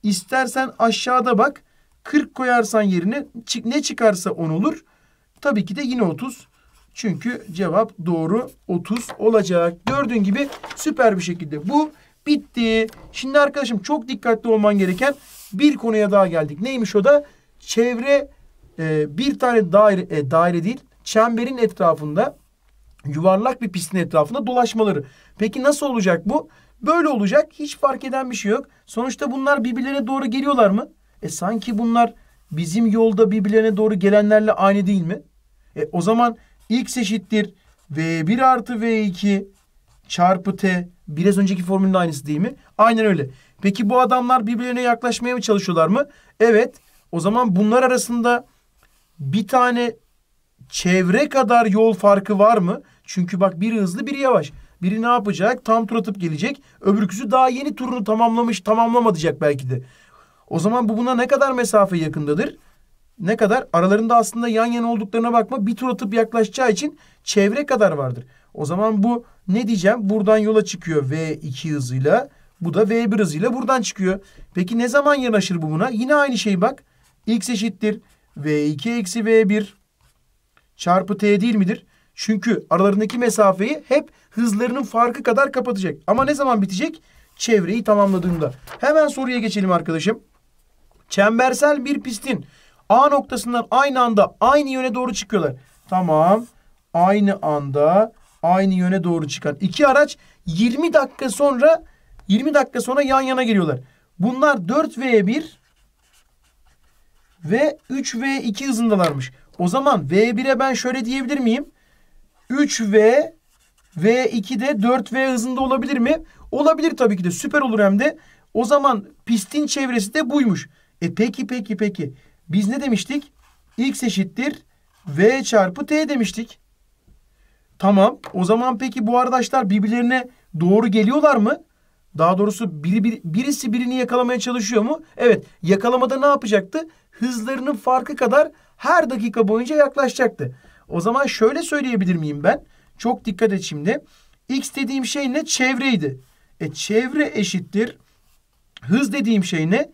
İstersen aşağıda bak. 40 koyarsan yerine ne çıkarsa 10 olur. Tabii ki de yine 30. Çünkü cevap doğru 30 olacak. Gördüğün gibi süper bir şekilde bu bitti. Şimdi arkadaşım çok dikkatli olman gereken bir konuya daha geldik. Neymiş o da? çevre e, bir tane daire e, daire değil çemberin etrafında yuvarlak bir pistin etrafında dolaşmaları. Peki nasıl olacak bu? Böyle olacak. Hiç fark eden bir şey yok. Sonuçta bunlar birbirlerine doğru geliyorlar mı? E sanki bunlar bizim yolda birbirlerine doğru gelenlerle aynı değil mi? E o zaman x eşittir v1 artı v2 çarpı t biraz önceki formülün aynısı değil mi? Aynen öyle. Peki bu adamlar birbirlerine yaklaşmaya mı çalışıyorlar mı? Evet. O zaman bunlar arasında bir tane çevre kadar yol farkı var mı? Çünkü bak biri hızlı biri yavaş. Biri ne yapacak? Tam tur atıp gelecek. Öbürküsü daha yeni turunu tamamlamış tamamlamayacak belki de. O zaman bu buna ne kadar mesafe yakındadır? Ne kadar? Aralarında aslında yan yana olduklarına bakma. Bir tur atıp yaklaşacağı için çevre kadar vardır. O zaman bu ne diyeceğim? Buradan yola çıkıyor V2 hızıyla. Bu da V1 hızıyla buradan çıkıyor. Peki ne zaman yanaşır bu buna? Yine aynı şey bak x eşittir v2 eksi v1 çarpı t değil midir? Çünkü aralarındaki mesafeyi hep hızlarının farkı kadar kapatacak. Ama ne zaman bitecek? Çevreyi tamamladığında. Hemen soruya geçelim arkadaşım. Çembersel bir pistin A noktasından aynı anda aynı yöne doğru çıkıyorlar. Tamam. Aynı anda aynı yöne doğru çıkan iki araç 20 dakika sonra 20 dakika sonra yan yana geliyorlar. Bunlar 4V1 ve 3 v 2 hızındalarmış. O zaman V1'e ben şöyle diyebilir miyim? 3V V2'de 4V hızında olabilir mi? Olabilir tabii ki de süper olur hem de. O zaman pistin çevresi de buymuş. E peki peki peki. Biz ne demiştik? X eşittir V çarpı T demiştik. Tamam. O zaman peki bu arkadaşlar birbirlerine doğru geliyorlar mı? Daha doğrusu biri, bir, birisi birini yakalamaya çalışıyor mu? Evet. Yakalamada ne yapacaktı? hızlarının farkı kadar her dakika boyunca yaklaşacaktı. O zaman şöyle söyleyebilir miyim ben? Çok dikkat et şimdi. X dediğim şey ne? Çevreydi. E çevre eşittir. Hız dediğim şey ne?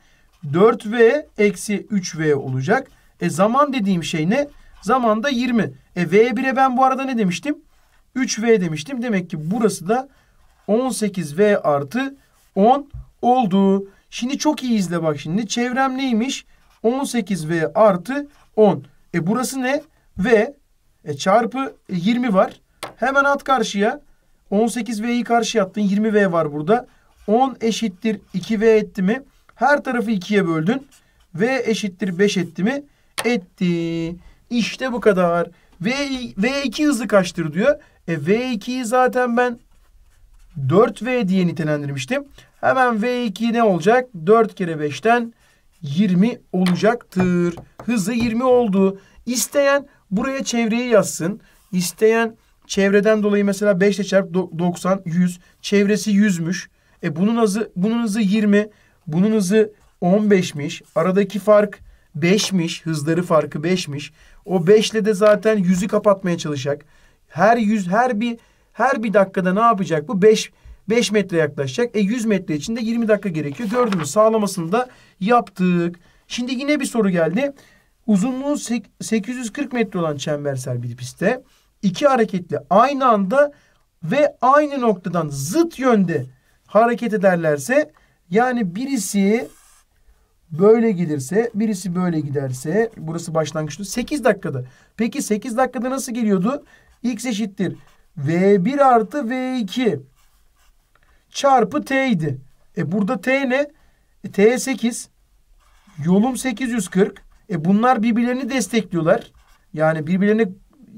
4V eksi 3V olacak. E zaman dediğim şey ne? Zaman da 20. E V1'e ben bu arada ne demiştim? 3V demiştim. Demek ki burası da 18V artı 10 oldu. Şimdi çok iyi izle bak şimdi. Çevrem neymiş? 18V artı 10. E burası ne? V e çarpı 20 var. Hemen at karşıya. 18V'yi karşıya attın. 20V var burada. 10 eşittir 2V etti mi? Her tarafı 2'ye böldün. V eşittir 5 etti mi? Etti. İşte bu kadar. V, V2 hızı kaçtır diyor. E V2'yi zaten ben 4V diye nitelendirmiştim. Hemen V2 ne olacak? 4 kere 5'ten 20 olacaktır. Hızı 20 oldu. İsteyen buraya çevreyi yazsın. İsteyen çevreden dolayı mesela 5 ile çarp 90 100. Çevresi 100'müş. E bunun hızı bunun hızı 20. Bunun hızı 15'miş. Aradaki fark 5'miş. Hızları farkı 5'miş. O 5 ile de zaten 100'ü kapatmaya çalışacak. Her 100 her bir her bir dakikada ne yapacak? Bu 5 5 metre yaklaşacak. E 100 metre içinde 20 dakika gerekiyor. Gördünüz sağlamasını da yaptık. Şimdi yine bir soru geldi. Uzunluğu 840 metre olan çembersel bir pistte iki hareketli aynı anda ve aynı noktadan zıt yönde hareket ederlerse yani birisi böyle gelirse birisi böyle giderse burası başlangıçta 8 dakikada. Peki 8 dakikada nasıl geliyordu? X eşittir V1 artı V2 çarpı t idi. E burada t ne? E, t 8. Yolum 840. E bunlar birbirlerini destekliyorlar. Yani birbirlerine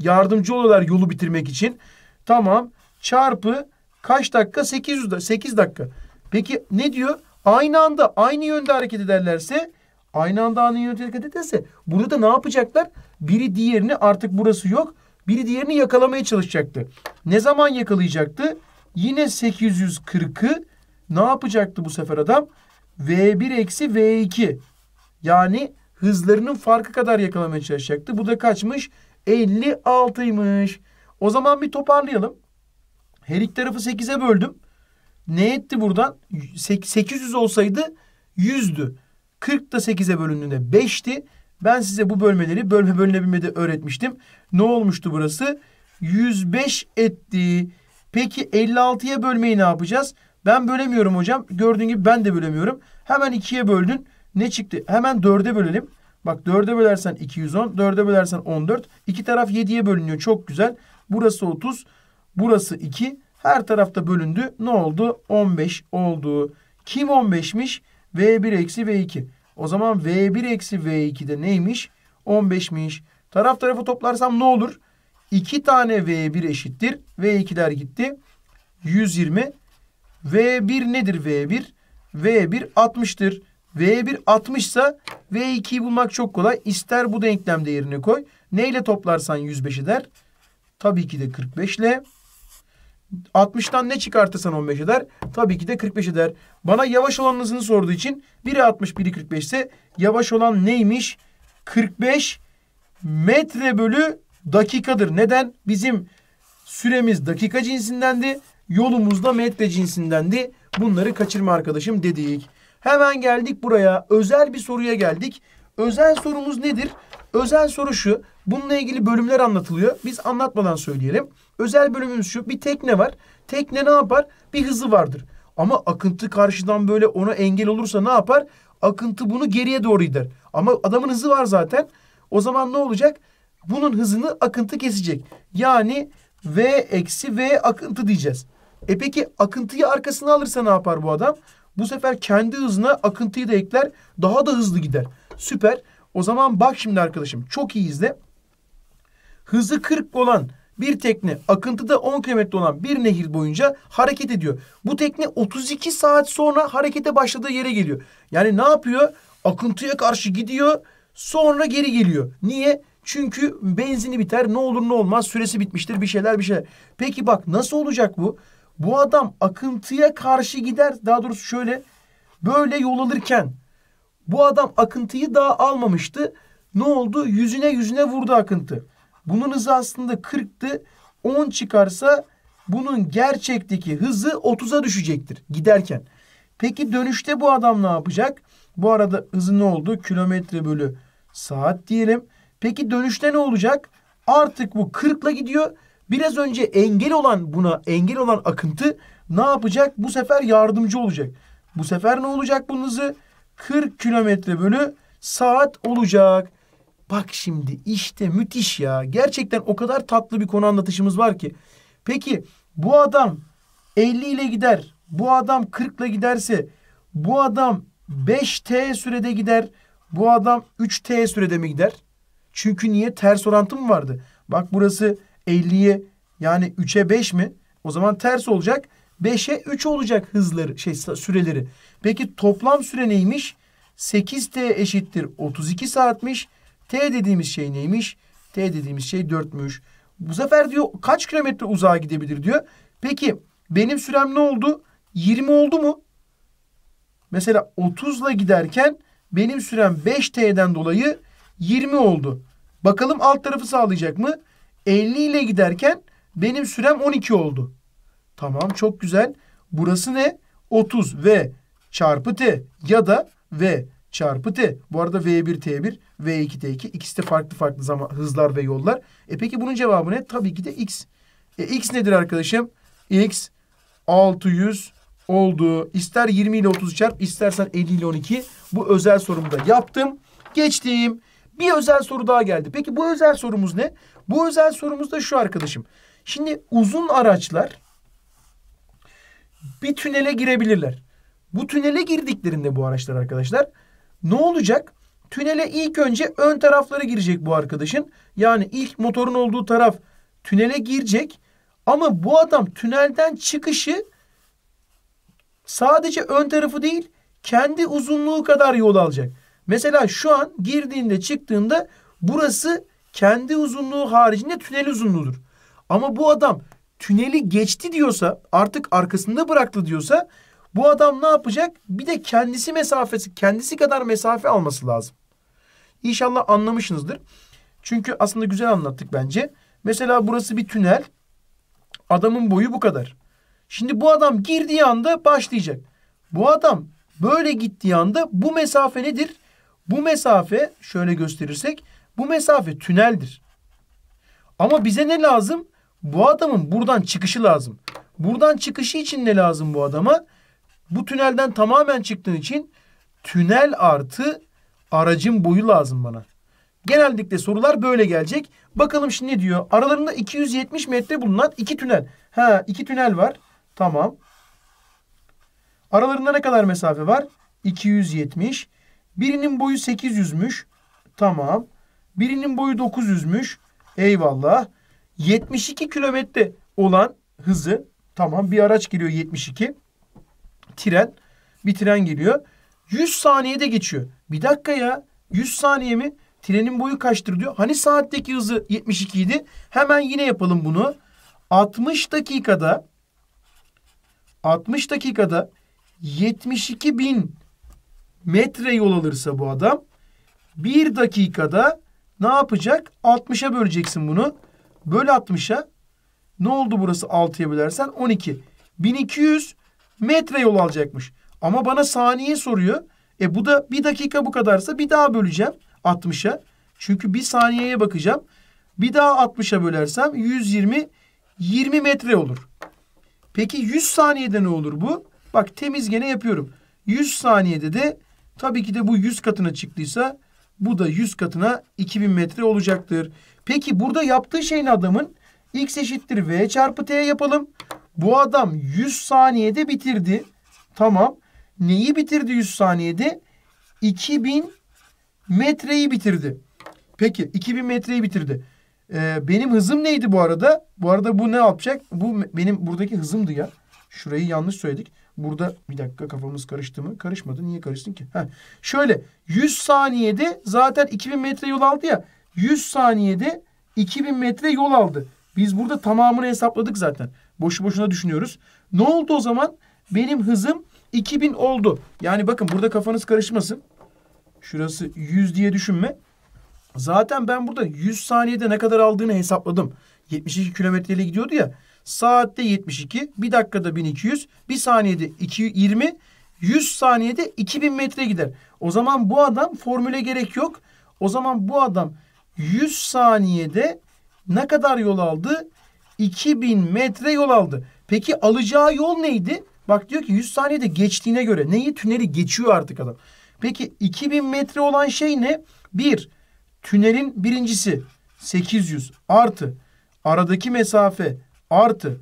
yardımcı oluyorlar yolu bitirmek için. Tamam. Çarpı kaç dakika? 800 da 8 dakika. Peki ne diyor? Aynı anda aynı yönde hareket ederlerse aynı anda aynı yönde hareket ederse burada ne yapacaklar? Biri diğerini artık burası yok. Biri diğerini yakalamaya çalışacaktı. Ne zaman yakalayacaktı? Yine 840'ı ne yapacaktı bu sefer adam? V1 eksi V2. Yani hızlarının farkı kadar yakalamaya çalışacaktı. Bu da kaçmış? 56'ymış. O zaman bir toparlayalım. Her iki tarafı 8'e böldüm. Ne etti buradan? 800 olsaydı 100'dü. 40 da 8'e bölündüğünde 5'ti. Ben size bu bölmeleri bölme bölünebilmede öğretmiştim. Ne olmuştu burası? 105 etti. Peki 56'ya bölmeyi ne yapacağız? Ben bölemiyorum hocam. Gördüğün gibi ben de bölemiyorum. Hemen 2'ye böldün. Ne çıktı? Hemen 4'e bölelim. Bak 4'e bölersen 210, 4'e bölersen 14. İki taraf 7'ye bölünüyor. Çok güzel. Burası 30, burası 2. Her tarafta bölündü. Ne oldu? 15 oldu. Kim 15'miş? V1 eksi V2. O zaman V1 eksi V2 de neymiş? 15'miş. Taraf tarafı toplarsam ne olur? 2 tane V1 eşittir. V2'ler gitti. 120. V1 nedir V1? V1 60'tır. V1 60 ise V2'yi bulmak çok kolay. İster bu denklemde yerine koy. Neyle toplarsan 105 eder? Tabii ki de 45 ile. 60'tan ne çıkartırsan 15 eder? Tabii ki de 45 eder. Bana yavaş olan hızını sorduğu için 1'e 60, 1'i 45 ise yavaş olan neymiş? 45 metre bölü dakikadır. Neden? Bizim süremiz dakika cinsindendi. Yolumuzda metre cinsindendi. Bunları kaçırma arkadaşım dedik. Hemen geldik buraya. Özel bir soruya geldik. Özel sorumuz nedir? Özel soru şu. Bununla ilgili bölümler anlatılıyor. Biz anlatmadan söyleyelim. Özel bölümümüz şu. Bir tekne var. Tekne ne yapar? Bir hızı vardır. Ama akıntı karşıdan böyle ona engel olursa ne yapar? Akıntı bunu geriye doğru gider. Ama adamın hızı var zaten. O zaman ne olacak? Bunun hızını akıntı kesecek. Yani V eksi V akıntı diyeceğiz. E peki akıntıyı arkasına alırsa ne yapar bu adam? Bu sefer kendi hızına akıntıyı da ekler. Daha da hızlı gider. Süper. O zaman bak şimdi arkadaşım. Çok iyi izle. Hızı 40 olan bir tekne akıntıda 10 km olan bir nehir boyunca hareket ediyor. Bu tekne 32 saat sonra harekete başladığı yere geliyor. Yani ne yapıyor? Akıntıya karşı gidiyor sonra geri geliyor. Niye? Çünkü benzini biter ne olur ne olmaz süresi bitmiştir bir şeyler bir şey. Peki bak nasıl olacak bu? Bu adam akıntıya karşı gider daha doğrusu şöyle böyle yol alırken bu adam akıntıyı daha almamıştı. Ne oldu? Yüzüne yüzüne vurdu akıntı. Bunun hızı aslında 40'tı. 10 çıkarsa bunun gerçekteki hızı 30'a düşecektir giderken. Peki dönüşte bu adam ne yapacak? Bu arada hızı ne oldu? Kilometre bölü saat diyelim. Peki dönüşte ne olacak? Artık bu 40'la gidiyor. Biraz önce engel olan buna engel olan akıntı ne yapacak? Bu sefer yardımcı olacak. Bu sefer ne olacak bunun hızı? 40 kilometre bölü saat olacak. Bak şimdi işte müthiş ya. Gerçekten o kadar tatlı bir konu anlatışımız var ki. Peki bu adam 50 ile gider. Bu adam 40 ile giderse bu adam 5T sürede gider. Bu adam 3T sürede mi gider? Çünkü niye ters orantı mı vardı? Bak burası 50'ye yani 3'e 5 mi? O zaman ters olacak. 5'e 3 olacak hızları şey süreleri. Peki toplam süre neymiş? 8t eşittir 32 saatmiş. T dediğimiz şey neymiş? T dediğimiz şey 4'müş. Bu sefer diyor kaç kilometre uzağa gidebilir diyor. Peki benim sürem ne oldu? 20 oldu mu? Mesela 30'la giderken benim sürem 5T'den dolayı 20 oldu. Bakalım alt tarafı sağlayacak mı? 50 ile giderken benim sürem 12 oldu. Tamam çok güzel. Burası ne? 30 V çarpı T ya da V çarpı T. Bu arada V1 T1, V2 T2 İkisi de farklı farklı zaman, hızlar ve yollar. E peki bunun cevabı ne? Tabii ki de X. E X nedir arkadaşım? X 600 oldu. İster 20 ile 30 çarp, istersen 50 ile 12. Bu özel sorumda yaptım. Geçtim. Bir özel soru daha geldi. Peki bu özel sorumuz ne? Bu özel sorumuz da şu arkadaşım. Şimdi uzun araçlar bir tünele girebilirler. Bu tünele girdiklerinde bu araçlar arkadaşlar ne olacak? Tünele ilk önce ön tarafları girecek bu arkadaşın. Yani ilk motorun olduğu taraf tünele girecek. Ama bu adam tünelden çıkışı sadece ön tarafı değil kendi uzunluğu kadar yol alacak. Mesela şu an girdiğinde çıktığında burası kendi uzunluğu haricinde tünel uzunluğudur. Ama bu adam tüneli geçti diyorsa artık arkasında bıraktı diyorsa bu adam ne yapacak? Bir de kendisi mesafesi kendisi kadar mesafe alması lazım. İnşallah anlamışsınızdır. Çünkü aslında güzel anlattık bence. Mesela burası bir tünel. Adamın boyu bu kadar. Şimdi bu adam girdiği anda başlayacak. Bu adam böyle gittiği anda bu mesafe nedir? Bu mesafe şöyle gösterirsek bu mesafe tüneldir. Ama bize ne lazım? Bu adamın buradan çıkışı lazım. Buradan çıkışı için ne lazım bu adama? Bu tünelden tamamen çıktığın için tünel artı aracın boyu lazım bana. Genellikle sorular böyle gelecek. Bakalım şimdi ne diyor? Aralarında 270 metre bulunan iki tünel. Ha iki tünel var. Tamam. Aralarında ne kadar mesafe var? 270. Birinin boyu 800'müş. Tamam. Birinin boyu 900'müş. Eyvallah. 72 kilometre olan hızı tamam bir araç geliyor 72. Tren bir tren geliyor. 100 saniyede geçiyor. Bir dakika ya 100 saniye mi? Trenin boyu kaçtır diyor. Hani saatteki hızı 72 idi. Hemen yine yapalım bunu. 60 dakikada 60 dakikada 72 bin metre yol alırsa bu adam bir dakikada ne yapacak? 60'a böleceksin bunu. Böl 60'a. Ne oldu burası 6'ya bölersen? 12. 1200 metre yol alacakmış. Ama bana saniye soruyor. E bu da bir dakika bu kadarsa bir daha böleceğim 60'a. Çünkü bir saniyeye bakacağım. Bir daha 60'a bölersem 120 20 metre olur. Peki 100 saniyede ne olur bu? Bak temiz gene yapıyorum. 100 saniyede de Tabii ki de bu 100 katına çıktıysa bu da 100 katına 2000 metre olacaktır. Peki burada yaptığı şeyin adamın x eşittir v çarpı t yapalım. Bu adam 100 saniyede bitirdi. Tamam. Neyi bitirdi 100 saniyede? 2000 metreyi bitirdi. Peki 2000 metreyi bitirdi. Ee, benim hızım neydi bu arada? Bu arada bu ne yapacak? Bu benim buradaki hızımdı ya. Şurayı yanlış söyledik. Burada bir dakika kafamız karıştı mı? Karışmadı. Niye karıştın ki? Heh. Şöyle 100 saniyede zaten 2000 metre yol aldı ya. 100 saniyede 2000 metre yol aldı. Biz burada tamamını hesapladık zaten. Boşu boşuna düşünüyoruz. Ne oldu o zaman? Benim hızım 2000 oldu. Yani bakın burada kafanız karışmasın. Şurası 100 diye düşünme. Zaten ben burada 100 saniyede ne kadar aldığını hesapladım. 72 kilometreyle gidiyordu ya. Saatte 72, bir dakikada 1200, bir saniyede 220, 100 saniyede 2000 metre gider. O zaman bu adam formüle gerek yok. O zaman bu adam 100 saniyede ne kadar yol aldı? 2000 metre yol aldı. Peki alacağı yol neydi? Bak diyor ki 100 saniyede geçtiğine göre neyi? Tüneli geçiyor artık adam. Peki 2000 metre olan şey ne? Bir, tünelin birincisi 800 artı aradaki mesafe artı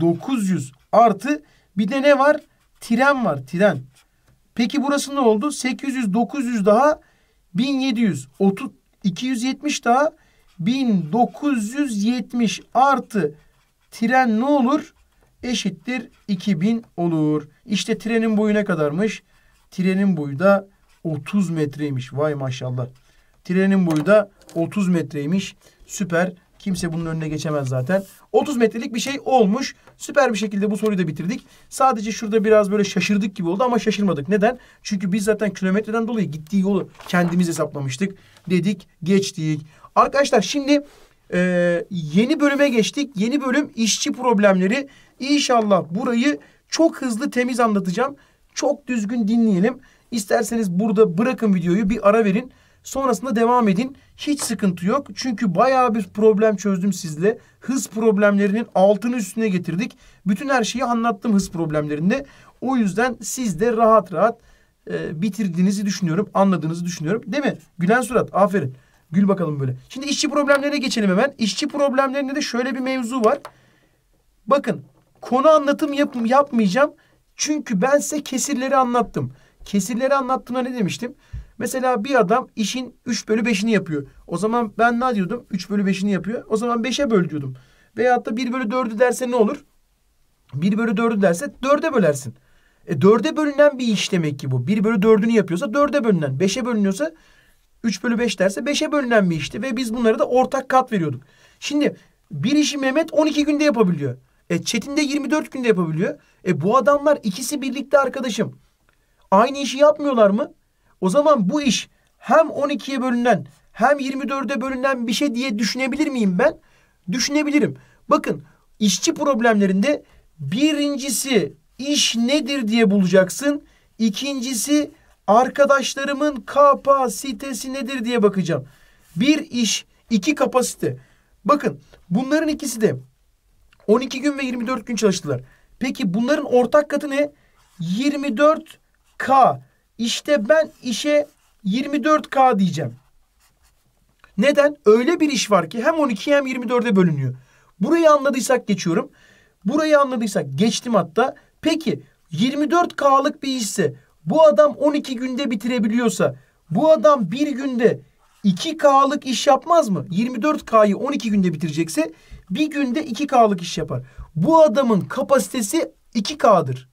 900 artı bir de ne var? Tren var tren. Peki burası ne oldu? 800 900 daha 1700 30 270 daha 1970 artı tren ne olur? Eşittir 2000 olur. İşte trenin boyu ne kadarmış? Trenin boyu da 30 metreymiş. Vay maşallah. Trenin boyu da 30 metreymiş. Süper. Kimse bunun önüne geçemez zaten. 30 metrelik bir şey olmuş. Süper bir şekilde bu soruyu da bitirdik. Sadece şurada biraz böyle şaşırdık gibi oldu ama şaşırmadık. Neden? Çünkü biz zaten kilometreden dolayı gittiği yolu kendimiz hesaplamıştık. Dedik, geçtik. Arkadaşlar şimdi e, yeni bölüme geçtik. Yeni bölüm işçi problemleri. İnşallah burayı çok hızlı temiz anlatacağım. Çok düzgün dinleyelim. İsterseniz burada bırakın videoyu bir ara verin. Sonrasında devam edin. Hiç sıkıntı yok. Çünkü bayağı bir problem çözdüm sizle. Hız problemlerinin altını üstüne getirdik. Bütün her şeyi anlattım hız problemlerinde. O yüzden siz de rahat rahat e, bitirdiğinizi düşünüyorum. Anladığınızı düşünüyorum. Değil mi? Gülen surat. Aferin. Gül bakalım böyle. Şimdi işçi problemlerine geçelim hemen. İşçi problemlerinde de şöyle bir mevzu var. Bakın konu anlatım yap yapmayacağım. Çünkü ben size kesirleri anlattım. Kesirleri anlattığımda ne demiştim? Mesela bir adam işin 3 bölü 5'ini yapıyor. O zaman ben ne diyordum? 3 bölü 5'ini yapıyor. O zaman 5'e böl diyordum. Veyahut da 1 bölü 4'ü derse ne olur? 1 bölü 4'ü derse 4'e bölersin. E 4'e bölünen bir iş demek ki bu. 1 bölü 4'ünü yapıyorsa 4'e bölünen. 5'e bölünüyorsa 3 bölü 5 derse 5'e bölünen bir işti. Ve biz bunlara da ortak kat veriyorduk. Şimdi bir işi Mehmet 12 günde yapabiliyor. E Çetin de 24 günde yapabiliyor. E bu adamlar ikisi birlikte arkadaşım. Aynı işi yapmıyorlar mı? O zaman bu iş hem 12'ye bölünen hem 24'e bölünen bir şey diye düşünebilir miyim ben? Düşünebilirim. Bakın işçi problemlerinde birincisi iş nedir diye bulacaksın. İkincisi arkadaşlarımın kapasitesi nedir diye bakacağım. Bir iş, iki kapasite. Bakın bunların ikisi de 12 gün ve 24 gün çalıştılar. Peki bunların ortak katı ne? 24K. İşte ben işe 24K diyeceğim. Neden? Öyle bir iş var ki hem 12 hem 24'e bölünüyor. Burayı anladıysak geçiyorum. Burayı anladıysak geçtim hatta. Peki 24K'lık bir işse bu adam 12 günde bitirebiliyorsa bu adam bir günde 2K'lık iş yapmaz mı? 24K'yı 12 günde bitirecekse bir günde 2K'lık iş yapar. Bu adamın kapasitesi 2K'dır.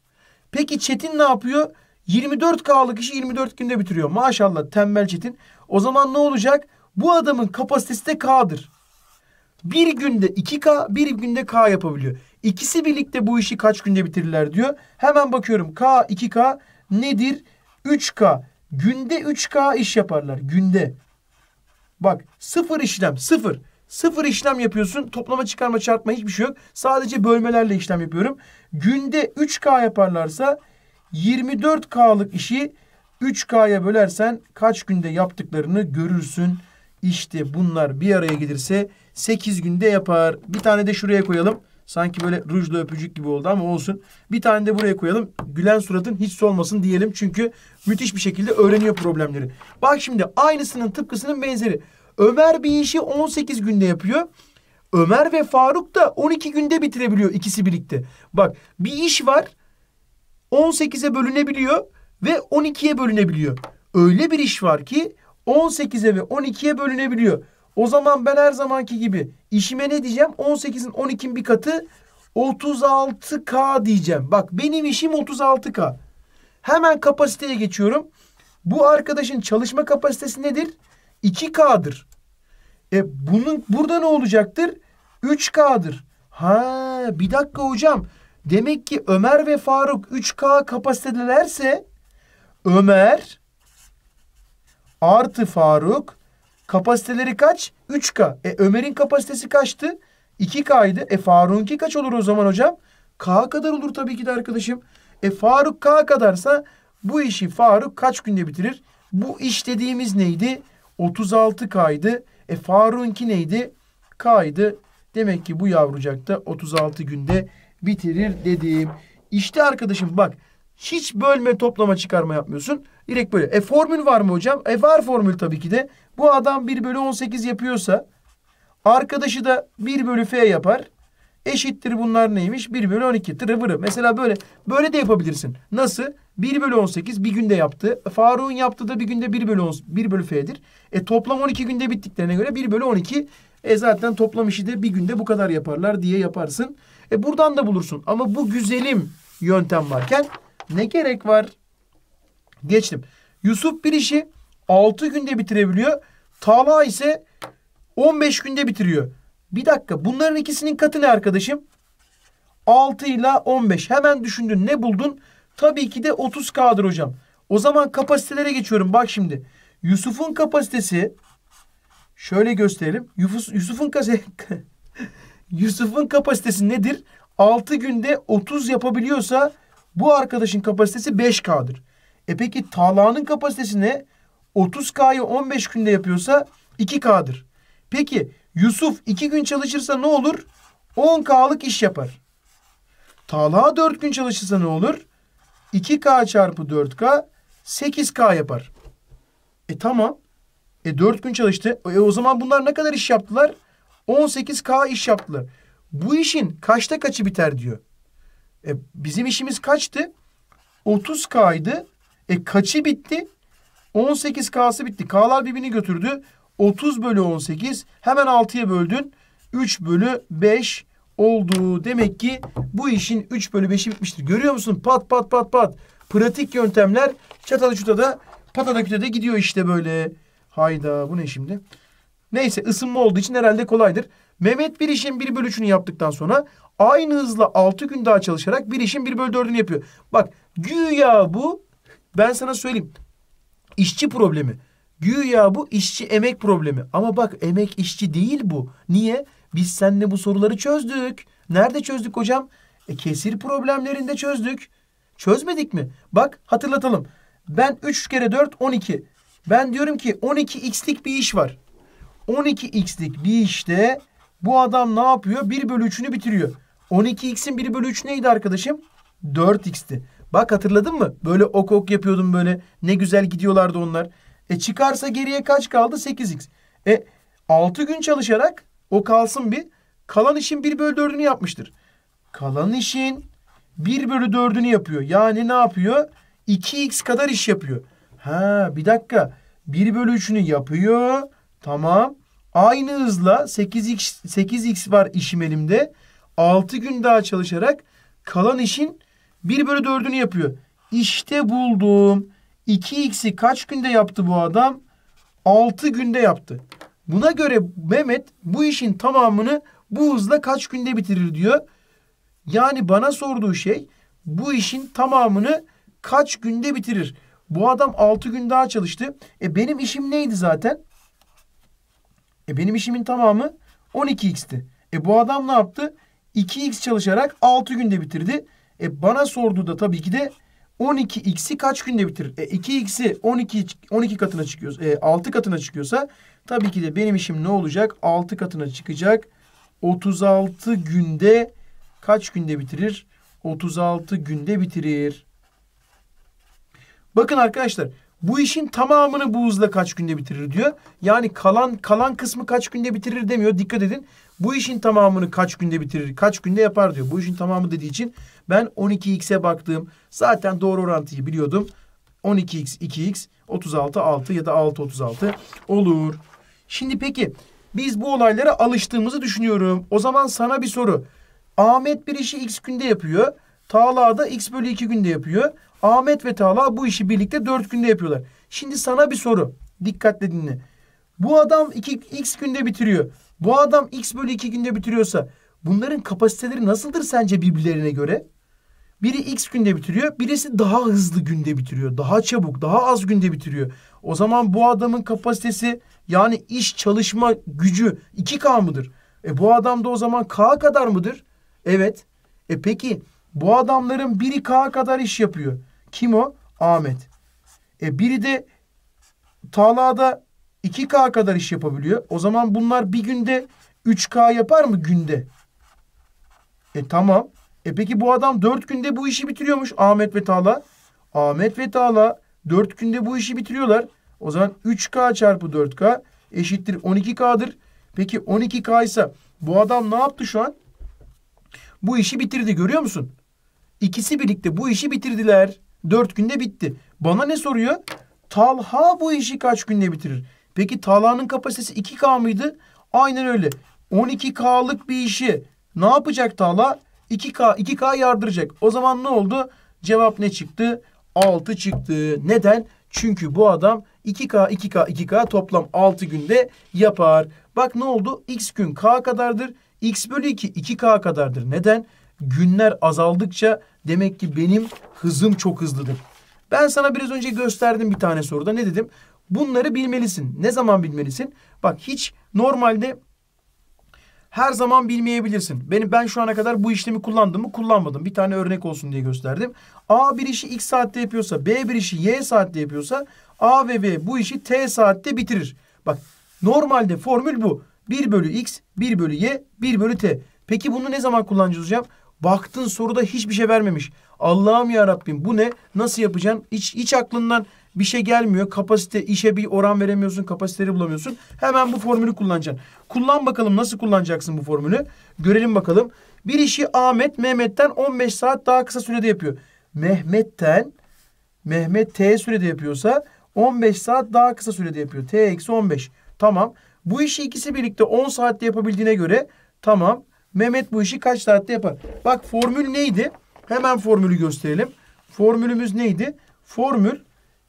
Peki Çetin ne yapıyor? 24K'lık işi 24 günde bitiriyor. Maşallah tembel Çetin. O zaman ne olacak? Bu adamın kapasitesi de K'dır. Bir günde 2K, bir günde K yapabiliyor. İkisi birlikte bu işi kaç günde bitirirler diyor. Hemen bakıyorum. K, 2K nedir? 3K. Günde 3K iş yaparlar. Günde. Bak sıfır işlem sıfır. Sıfır işlem yapıyorsun. Toplama çıkarma çarpma hiçbir şey yok. Sadece bölmelerle işlem yapıyorum. Günde 3K yaparlarsa 24K'lık işi 3K'ya bölersen kaç günde yaptıklarını görürsün. İşte bunlar bir araya gelirse 8 günde yapar. Bir tane de şuraya koyalım. Sanki böyle rujlu öpücük gibi oldu ama olsun. Bir tane de buraya koyalım. Gülen suratın hiç solmasın diyelim. Çünkü müthiş bir şekilde öğreniyor problemleri. Bak şimdi aynısının tıpkısının benzeri. Ömer bir işi 18 günde yapıyor. Ömer ve Faruk da 12 günde bitirebiliyor ikisi birlikte. Bak bir iş var 18'e bölünebiliyor ve 12'ye bölünebiliyor. Öyle bir iş var ki 18'e ve 12'ye bölünebiliyor. O zaman ben her zamanki gibi işime ne diyeceğim? 18'in 12'nin bir katı 36K diyeceğim. Bak benim işim 36K. Hemen kapasiteye geçiyorum. Bu arkadaşın çalışma kapasitesi nedir? 2K'dır. E bunun burada ne olacaktır? 3K'dır. Ha bir dakika hocam. Demek ki Ömer ve Faruk 3K kapasitedelerse Ömer artı Faruk kapasiteleri kaç? 3K. E Ömer'in kapasitesi kaçtı? 2K'ydı. E Faruk'unki kaç olur o zaman hocam? K kadar olur tabii ki de arkadaşım. E Faruk K kadarsa bu işi Faruk kaç günde bitirir? Bu iş dediğimiz neydi? 36K'ydı. E Faruk'unki neydi? K'ydı. Demek ki bu yavrucak da 36 günde bitirir dediğim İşte arkadaşım bak hiç bölme toplama çıkarma yapmıyorsun. Direkt böyle. E formül var mı hocam? E var formül tabii ki de. Bu adam 1 bölü 18 yapıyorsa arkadaşı da 1 bölü f yapar. Eşittir bunlar neymiş? 1 bölü 12. Tırı vırı. Mesela böyle. Böyle de yapabilirsin. Nasıl? 1 bölü 18 bir günde yaptı. E, Faruk'un yaptığı da bir günde 1 bölü, 10, 1 bölü f'dir. E toplam 12 günde bittiklerine göre 1 bölü 12. E zaten toplam işi de bir günde bu kadar yaparlar diye yaparsın. E buradan da bulursun. Ama bu güzelim yöntem varken ne gerek var? Geçtim. Yusuf bir işi 6 günde bitirebiliyor. Tala ise 15 günde bitiriyor. Bir dakika bunların ikisinin katı ne arkadaşım? 6 ile 15. Hemen düşündün ne buldun? Tabii ki de 30K'dır hocam. O zaman kapasitelere geçiyorum. Bak şimdi. Yusuf'un kapasitesi şöyle gösterelim. Yusuf'un [laughs] Yusuf'un kapasitesi nedir? 6 günde 30 yapabiliyorsa bu arkadaşın kapasitesi 5K'dır. E peki Talha'nın kapasitesi ne? 30K'yı 15 günde yapıyorsa 2K'dır. Peki Yusuf 2 gün çalışırsa ne olur? 10K'lık iş yapar. Talha 4 gün çalışırsa ne olur? 2K çarpı 4K 8K yapar. E tamam. E 4 gün çalıştı. E o zaman bunlar ne kadar iş yaptılar? 18K iş yaptılar. Bu işin kaçta kaçı biter diyor. E, bizim işimiz kaçtı? 30K'ydı. E kaçı bitti? 18K'sı bitti. K'lar birbirini götürdü. 30 bölü 18 hemen 6'ya böldün. 3 bölü 5 oldu. Demek ki bu işin 3 bölü 5'i bitmiştir. Görüyor musun? Pat pat pat pat. Pratik yöntemler çatalı çutada patada kütede gidiyor işte böyle. Hayda bu ne şimdi? Neyse ısınma olduğu için herhalde kolaydır. Mehmet bir işin bir bölü üçünü yaptıktan sonra aynı hızla altı gün daha çalışarak bir işin bir bölü dördünü yapıyor. Bak güya bu ben sana söyleyeyim işçi problemi. Güya bu işçi emek problemi. Ama bak emek işçi değil bu. Niye? Biz seninle bu soruları çözdük. Nerede çözdük hocam? E, kesir problemlerinde çözdük. Çözmedik mi? Bak hatırlatalım. Ben 3 kere 4 12. Ben diyorum ki 12x'lik bir iş var. 12x'lik bir işte bu adam ne yapıyor? 1 bölü 3'ünü bitiriyor. 12x'in 1 bölü 3 neydi arkadaşım? 4x'ti. Bak hatırladın mı? Böyle ok ok yapıyordum böyle. Ne güzel gidiyorlardı onlar. E çıkarsa geriye kaç kaldı? 8x. E 6 gün çalışarak o kalsın bir. Kalan işin 1 bölü 4'ünü yapmıştır. Kalan işin 1 bölü 4'ünü yapıyor. Yani ne yapıyor? 2x kadar iş yapıyor. Ha bir dakika. 1 bölü 3'ünü yapıyor. Tamam. Aynı hızla 8x, 8x var işim elimde. 6 gün daha çalışarak kalan işin 1 bölü 4'ünü yapıyor. İşte buldum. 2x'i kaç günde yaptı bu adam? 6 günde yaptı. Buna göre Mehmet bu işin tamamını bu hızla kaç günde bitirir diyor. Yani bana sorduğu şey bu işin tamamını kaç günde bitirir? Bu adam 6 gün daha çalıştı. E benim işim neydi zaten? E benim işimin tamamı 12x'ti. E bu adam ne yaptı? 2x çalışarak 6 günde bitirdi. E bana sorduğu da tabii ki de 12x'i kaç günde bitirir? E 2x'i 12 12 katına çıkıyor. e 6 katına çıkıyorsa tabii ki de benim işim ne olacak? 6 katına çıkacak. 36 günde kaç günde bitirir? 36 günde bitirir. Bakın arkadaşlar bu işin tamamını bu hızla kaç günde bitirir diyor. Yani kalan kalan kısmı kaç günde bitirir demiyor. Dikkat edin. Bu işin tamamını kaç günde bitirir, kaç günde yapar diyor. Bu işin tamamı dediği için ben 12x'e baktığım zaten doğru orantıyı biliyordum. 12x 2x 36 6 ya da 6 36 olur. Şimdi peki biz bu olaylara alıştığımızı düşünüyorum. O zaman sana bir soru. Ahmet bir işi x günde yapıyor. Tağla da x bölü 2 günde yapıyor. Ahmet ve Talha bu işi birlikte dört günde yapıyorlar. Şimdi sana bir soru. Dikkatle dinle. Bu adam iki, x günde bitiriyor. Bu adam x bölü iki günde bitiriyorsa bunların kapasiteleri nasıldır sence birbirlerine göre? Biri x günde bitiriyor, birisi daha hızlı günde bitiriyor. Daha çabuk, daha az günde bitiriyor. O zaman bu adamın kapasitesi yani iş çalışma gücü 2K mıdır? E bu adam da o zaman K kadar mıdır? Evet. E peki bu adamların biri K kadar iş yapıyor. Kim o? Ahmet. E biri de Tala'da 2K kadar iş yapabiliyor. O zaman bunlar bir günde 3K yapar mı günde? E tamam. E peki bu adam 4 günde bu işi bitiriyormuş Ahmet ve Tala. Ahmet ve Tala 4 günde bu işi bitiriyorlar. O zaman 3K çarpı 4K eşittir 12K'dır. Peki 12K ise bu adam ne yaptı şu an? Bu işi bitirdi görüyor musun? İkisi birlikte bu işi bitirdiler. Dört günde bitti. Bana ne soruyor? Talha bu işi kaç günde bitirir? Peki Talha'nın kapasitesi 2K mıydı? Aynen öyle. 12K'lık bir işi ne yapacak Talha? 2K, 2K yardıracak. O zaman ne oldu? Cevap ne çıktı? 6 çıktı. Neden? Çünkü bu adam 2K, 2K, 2K toplam 6 günde yapar. Bak ne oldu? X gün K kadardır. X bölü 2, 2K kadardır. Neden? günler azaldıkça demek ki benim hızım çok hızlıdır. Ben sana biraz önce gösterdim bir tane soruda ne dedim? Bunları bilmelisin. Ne zaman bilmelisin? Bak hiç normalde her zaman bilmeyebilirsin. Benim ben şu ana kadar bu işlemi kullandım mı kullanmadım. Bir tane örnek olsun diye gösterdim. A bir işi x saatte yapıyorsa B bir işi y saatte yapıyorsa A ve B bu işi t saatte bitirir. Bak normalde formül bu. 1 bölü x, 1 bölü y, 1 bölü t. Peki bunu ne zaman kullanacağız hocam? Baktın soruda hiçbir şey vermemiş. Allah'ım ya Rabbim bu ne? Nasıl yapacaksın? Hiç, hiç aklından bir şey gelmiyor. Kapasite, işe bir oran veremiyorsun. Kapasiteleri bulamıyorsun. Hemen bu formülü kullanacaksın. Kullan bakalım nasıl kullanacaksın bu formülü. Görelim bakalım. Bir işi Ahmet Mehmet'ten 15 saat daha kısa sürede yapıyor. Mehmet'ten Mehmet T sürede yapıyorsa 15 saat daha kısa sürede yapıyor. T eksi 15. Tamam. Bu işi ikisi birlikte 10 saatte yapabildiğine göre tamam. Mehmet bu işi kaç saatte yapar? Bak formül neydi? Hemen formülü gösterelim. Formülümüz neydi? Formül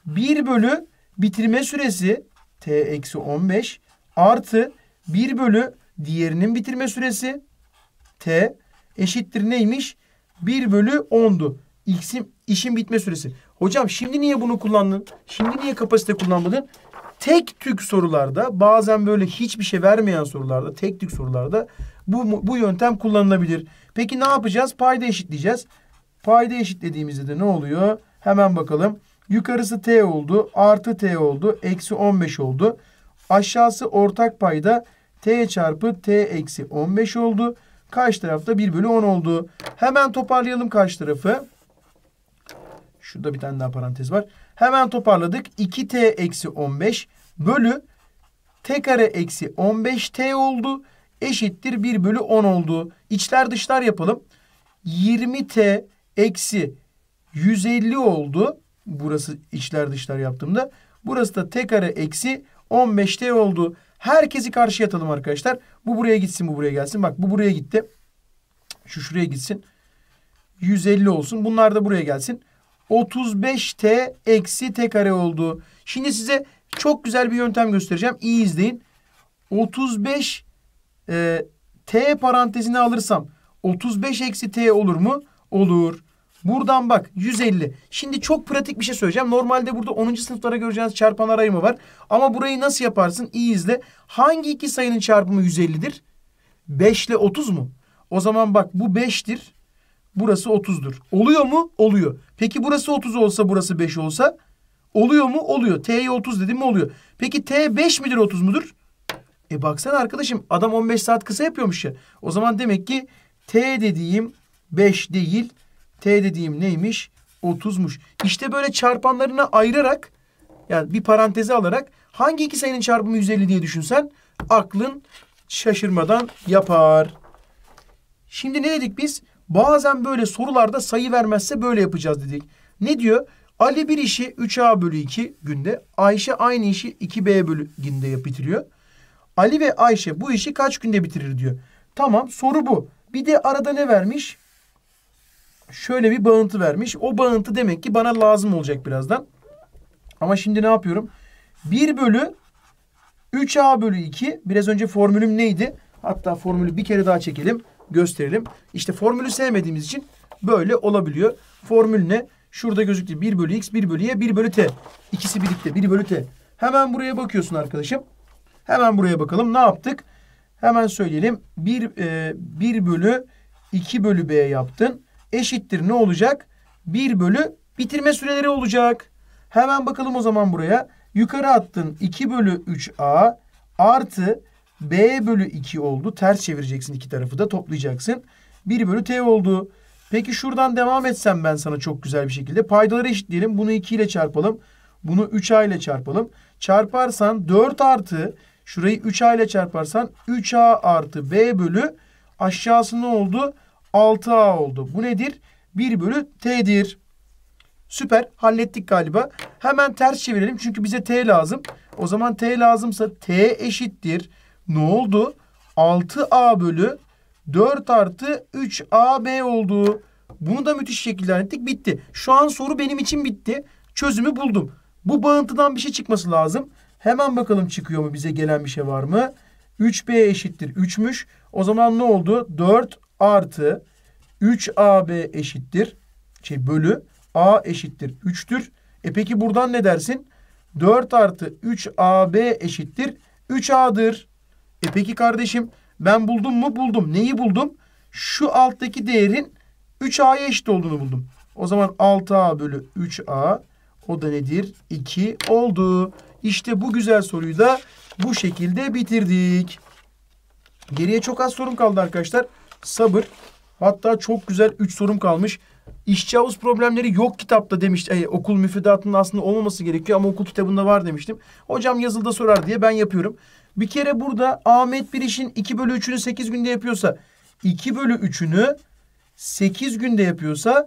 1 bölü bitirme süresi t eksi 15 artı 1 bölü diğerinin bitirme süresi t eşittir neymiş? 1 bölü 10'du. X'in işin bitme süresi. Hocam şimdi niye bunu kullandın? Şimdi niye kapasite kullanmadın? Tek tük sorularda bazen böyle hiçbir şey vermeyen sorularda tek tük sorularda bu, bu yöntem kullanılabilir. Peki ne yapacağız? Payda eşitleyeceğiz. Payda eşitlediğimizde de ne oluyor? Hemen bakalım. Yukarısı t oldu. Artı t oldu. Eksi 15 oldu. Aşağısı ortak payda t çarpı t eksi 15 oldu. Karşı tarafta 1 bölü 10 oldu. Hemen toparlayalım karşı tarafı. Şurada bir tane daha parantez var. Hemen toparladık. 2t eksi 15 bölü t kare eksi 15t oldu eşittir 1 bölü 10 oldu. İçler dışlar yapalım. 20t eksi 150 oldu. Burası içler dışlar yaptığımda. Burası da t kare eksi 15t oldu. Herkesi karşıya atalım arkadaşlar. Bu buraya gitsin bu buraya gelsin. Bak bu buraya gitti. Şu şuraya gitsin. 150 olsun. Bunlar da buraya gelsin. 35t eksi t kare oldu. Şimdi size çok güzel bir yöntem göstereceğim. İyi izleyin. 35 e, t parantezine alırsam 35 eksi t olur mu? Olur. Buradan bak 150. Şimdi çok pratik bir şey söyleyeceğim. Normalde burada 10. sınıflara göreceğiniz çarpan arayımı var. Ama burayı nasıl yaparsın? İyi izle. Hangi iki sayının çarpımı 150'dir? 5 ile 30 mu? O zaman bak bu 5'tir. Burası 30'dur. Oluyor mu? Oluyor. Peki burası 30 olsa burası 5 olsa? Oluyor mu? Oluyor. T'ye 30 dedim mi oluyor. Peki T 5 midir 30 mudur? E baksana arkadaşım adam 15 saat kısa yapıyormuş ya. O zaman demek ki T dediğim 5 değil. T dediğim neymiş? 30'muş. İşte böyle çarpanlarına ayırarak yani bir paranteze alarak hangi iki sayının çarpımı 150 diye düşünsen aklın şaşırmadan yapar. Şimdi ne dedik biz? Bazen böyle sorularda sayı vermezse böyle yapacağız dedik. Ne diyor? Ali bir işi 3A bölü 2 günde. Ayşe aynı işi 2B bölü günde bitiriyor. Ali ve Ayşe bu işi kaç günde bitirir diyor. Tamam soru bu. Bir de arada ne vermiş? Şöyle bir bağıntı vermiş. O bağıntı demek ki bana lazım olacak birazdan. Ama şimdi ne yapıyorum? 1 bölü 3a bölü 2. Biraz önce formülüm neydi? Hatta formülü bir kere daha çekelim. Gösterelim. İşte formülü sevmediğimiz için böyle olabiliyor. Formül ne? Şurada gözüktü. 1 bölü x, 1 bölü y, 1 bölü t. İkisi birlikte. 1 bölü t. Hemen buraya bakıyorsun arkadaşım. Hemen buraya bakalım. Ne yaptık? Hemen söyleyelim. 1, e, bölü 2 bölü B yaptın. Eşittir ne olacak? 1 bölü bitirme süreleri olacak. Hemen bakalım o zaman buraya. Yukarı attın 2 bölü 3A artı B bölü 2 oldu. Ters çevireceksin iki tarafı da toplayacaksın. 1 bölü T oldu. Peki şuradan devam etsem ben sana çok güzel bir şekilde. Paydaları eşitleyelim. Bunu 2 ile çarpalım. Bunu 3A ile çarpalım. Çarparsan 4 artı Şurayı 3A ile çarparsan 3A artı B bölü aşağısı ne oldu? 6A oldu. Bu nedir? 1 bölü T'dir. Süper. Hallettik galiba. Hemen ters çevirelim. Çünkü bize T lazım. O zaman T lazımsa T eşittir. Ne oldu? 6A bölü 4 artı 3AB oldu. Bunu da müthiş şekilde hallettik. Bitti. Şu an soru benim için bitti. Çözümü buldum. Bu bağıntıdan bir şey çıkması lazım. Hemen bakalım çıkıyor mu bize gelen bir şey var mı? 3B eşittir 3'müş. O zaman ne oldu? 4 artı 3AB eşittir. Şey bölü A eşittir 3'tür. E peki buradan ne dersin? 4 artı 3AB eşittir 3A'dır. E peki kardeşim ben buldum mu? Buldum. Neyi buldum? Şu alttaki değerin 3A'ya eşit olduğunu buldum. O zaman 6A bölü 3A o da nedir? 2 oldu. İşte bu güzel soruyu da bu şekilde bitirdik. Geriye çok az sorum kaldı arkadaşlar. Sabır. Hatta çok güzel 3 sorum kalmış. İşçi havuz problemleri yok kitapta demişti. E, okul müfredatının aslında olmaması gerekiyor ama okul kitabında var demiştim. Hocam yazılda sorar diye ben yapıyorum. Bir kere burada Ahmet bir işin 2 bölü 3'ünü 8 günde yapıyorsa 2 bölü 3'ünü 8 günde yapıyorsa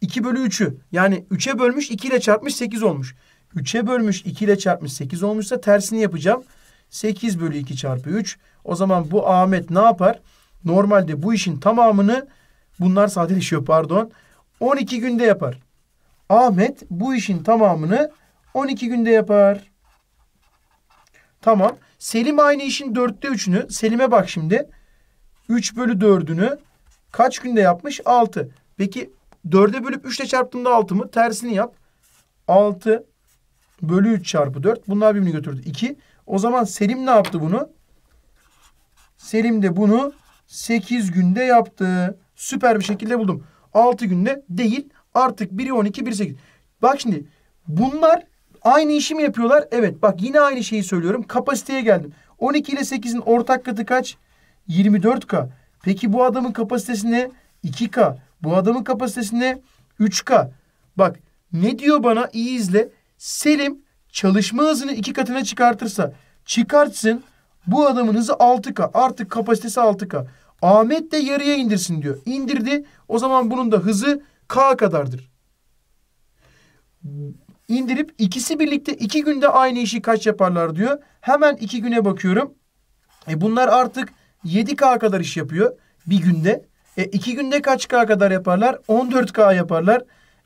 2 bölü 3'ü yani 3'e bölmüş 2 ile çarpmış 8 olmuş. 3'e bölmüş 2 ile çarpmış 8 olmuşsa tersini yapacağım. 8 bölü 2 çarpı 3. O zaman bu Ahmet ne yapar? Normalde bu işin tamamını bunlar sadeleşiyor pardon. 12 günde yapar. Ahmet bu işin tamamını 12 günde yapar. Tamam. Selim aynı işin dörtte üçünü. Selim'e bak şimdi. 3 bölü 4'ünü kaç günde yapmış? 6. Peki 4'e bölüp 3 ile çarptığında 6 mı? Tersini yap. 6 bölü 3 çarpı 4. Bunlar birbirini götürdü. 2. O zaman Selim ne yaptı bunu? Selim de bunu 8 günde yaptı. Süper bir şekilde buldum. 6 günde değil. Artık 1'i 12, 1'i 8. Bak şimdi bunlar aynı işi mi yapıyorlar? Evet bak yine aynı şeyi söylüyorum. Kapasiteye geldim. 12 ile 8'in ortak katı kaç? 24K. Peki bu adamın kapasitesi ne? 2K. Bu adamın kapasitesi ne? 3K. Bak ne diyor bana iyi izle. Selim çalışma hızını iki katına çıkartırsa çıkartsın bu adamın hızı 6K artık kapasitesi 6K. Ahmet de yarıya indirsin diyor. İndirdi o zaman bunun da hızı K kadardır. İndirip ikisi birlikte iki günde aynı işi kaç yaparlar diyor. Hemen iki güne bakıyorum. E bunlar artık 7K kadar iş yapıyor bir günde. E iki günde kaç K kadar yaparlar? 14K yaparlar.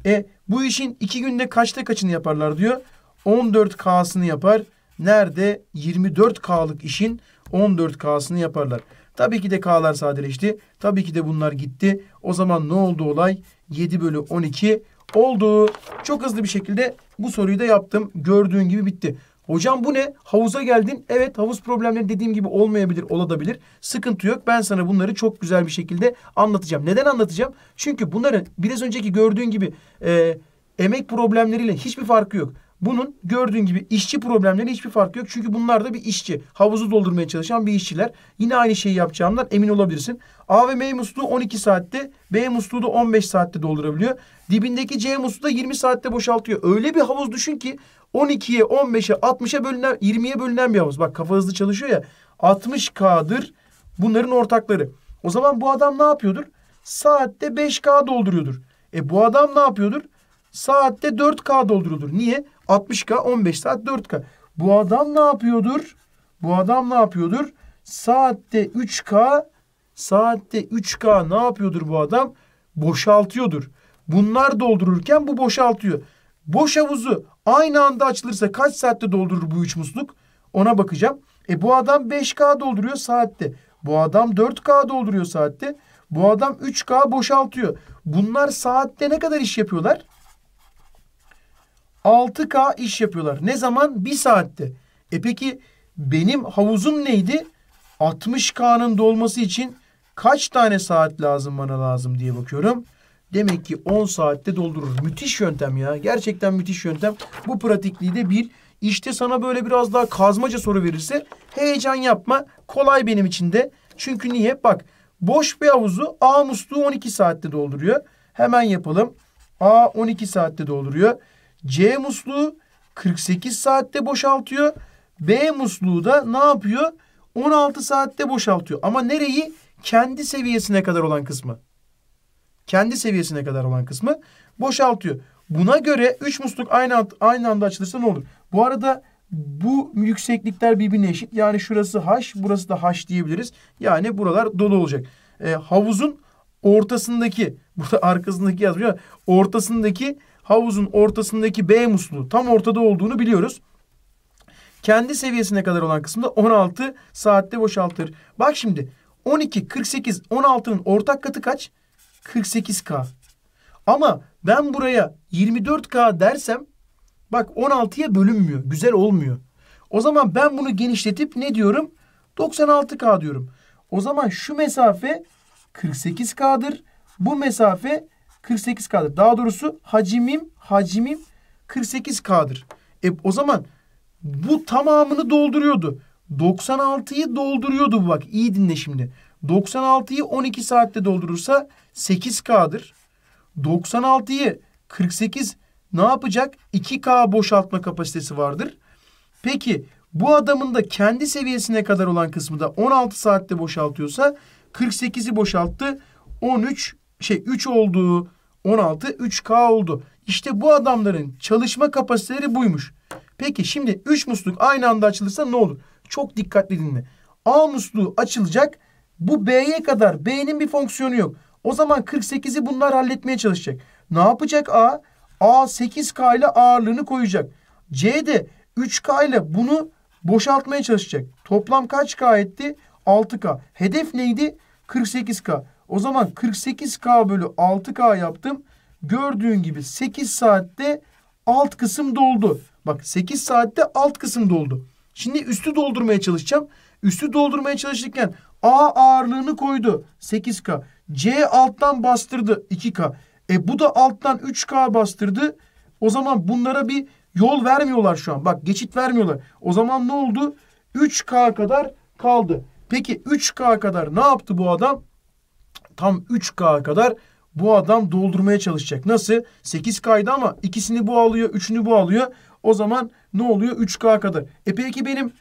E bu işin iki günde kaçta kaçını yaparlar diyor. 14K'sını yapar. Nerede? 24K'lık işin 14K'sını yaparlar. Tabii ki de K'lar sadeleşti. Tabii ki de bunlar gitti. O zaman ne oldu olay? 7 bölü 12 oldu. Çok hızlı bir şekilde bu soruyu da yaptım. Gördüğün gibi bitti. Hocam bu ne? Havuza geldin. Evet havuz problemleri dediğim gibi olmayabilir, olabilir. Sıkıntı yok. Ben sana bunları çok güzel bir şekilde anlatacağım. Neden anlatacağım? Çünkü bunların biraz önceki gördüğün gibi e, emek problemleriyle hiçbir farkı yok. Bunun gördüğün gibi işçi problemleri hiçbir farkı yok. Çünkü bunlar da bir işçi. Havuzu doldurmaya çalışan bir işçiler. Yine aynı şeyi yapacağından emin olabilirsin. A ve M musluğu 12 saatte, B musluğu da 15 saatte doldurabiliyor. Dibindeki C musluğu da 20 saatte boşaltıyor. Öyle bir havuz düşün ki 12'ye, 15'e, 60'a bölünen, 20'ye bölünen bir havuz. Bak kafa hızlı çalışıyor ya. 60K'dır bunların ortakları. O zaman bu adam ne yapıyordur? Saatte 5K dolduruyordur. E bu adam ne yapıyordur? Saatte 4K dolduruyordur. Niye? 60K, 15 saat 4K. Bu adam ne yapıyordur? Bu adam ne yapıyordur? Saatte 3K, saatte 3K ne yapıyordur bu adam? Boşaltıyordur. Bunlar doldururken bu boşaltıyor. Boş havuzu Aynı anda açılırsa kaç saatte doldurur bu üç musluk? Ona bakacağım. E bu adam 5K dolduruyor saatte. Bu adam 4K dolduruyor saatte. Bu adam 3K boşaltıyor. Bunlar saatte ne kadar iş yapıyorlar? 6K iş yapıyorlar. Ne zaman? Bir saatte. E peki benim havuzum neydi? 60K'nın dolması için kaç tane saat lazım bana lazım diye bakıyorum. Demek ki 10 saatte doldurur. Müthiş yöntem ya. Gerçekten müthiş yöntem. Bu pratikliği de bir. İşte sana böyle biraz daha kazmaca soru verirse heyecan yapma. Kolay benim için de. Çünkü niye? Bak boş bir havuzu A musluğu 12 saatte dolduruyor. Hemen yapalım. A 12 saatte dolduruyor. C musluğu 48 saatte boşaltıyor. B musluğu da ne yapıyor? 16 saatte boşaltıyor. Ama nereyi? Kendi seviyesine kadar olan kısmı kendi seviyesine kadar olan kısmı boşaltıyor. Buna göre 3 musluk aynı, aynı anda açılırsa ne olur? Bu arada bu yükseklikler birbirine eşit. Yani şurası H, burası da H diyebiliriz. Yani buralar dolu olacak. E, havuzun ortasındaki, [laughs] burada arkasındaki yazmıyor. Ortasındaki, havuzun ortasındaki B musluğu tam ortada olduğunu biliyoruz. Kendi seviyesine kadar olan kısımda 16 saatte boşaltır. Bak şimdi 12, 48, 16'nın ortak katı kaç? 48K. Ama ben buraya 24K dersem bak 16'ya bölünmüyor. Güzel olmuyor. O zaman ben bunu genişletip ne diyorum? 96K diyorum. O zaman şu mesafe 48K'dır. Bu mesafe 48K'dır. Daha doğrusu hacimim hacimim 48K'dır. E o zaman bu tamamını dolduruyordu. 96'yı dolduruyordu bu bak. İyi dinle şimdi. 96'yı 12 saatte doldurursa 8K'dır. 96'yı 48 ne yapacak? 2K boşaltma kapasitesi vardır. Peki bu adamın da kendi seviyesine kadar olan kısmı da 16 saatte boşaltıyorsa 48'i boşalttı. 13 şey 3 oldu. 16 3K oldu. İşte bu adamların çalışma kapasiteleri buymuş. Peki şimdi 3 musluk aynı anda açılırsa ne olur? Çok dikkatli dinle. A musluğu açılacak. Bu b'ye kadar b'nin bir fonksiyonu yok. O zaman 48'i bunlar halletmeye çalışacak. Ne yapacak a? A 8k ile ağırlığını koyacak. C de 3k ile bunu boşaltmaya çalışacak. Toplam kaç k etti? 6k. Hedef neydi? 48k. O zaman 48k bölü 6k yaptım. Gördüğün gibi 8 saatte alt kısım doldu. Bak 8 saatte alt kısım doldu. Şimdi üstü doldurmaya çalışacağım. Üstü doldurmaya çalışırken A ağırlığını koydu 8K. C alttan bastırdı 2K. E bu da alttan 3K bastırdı. O zaman bunlara bir yol vermiyorlar şu an. Bak geçit vermiyorlar. O zaman ne oldu? 3K kadar kaldı. Peki 3K kadar ne yaptı bu adam? Tam 3K kadar bu adam doldurmaya çalışacak. Nasıl? 8K'ydı ama ikisini bu alıyor, üçünü bu alıyor. O zaman ne oluyor? 3K kadar. E peki benim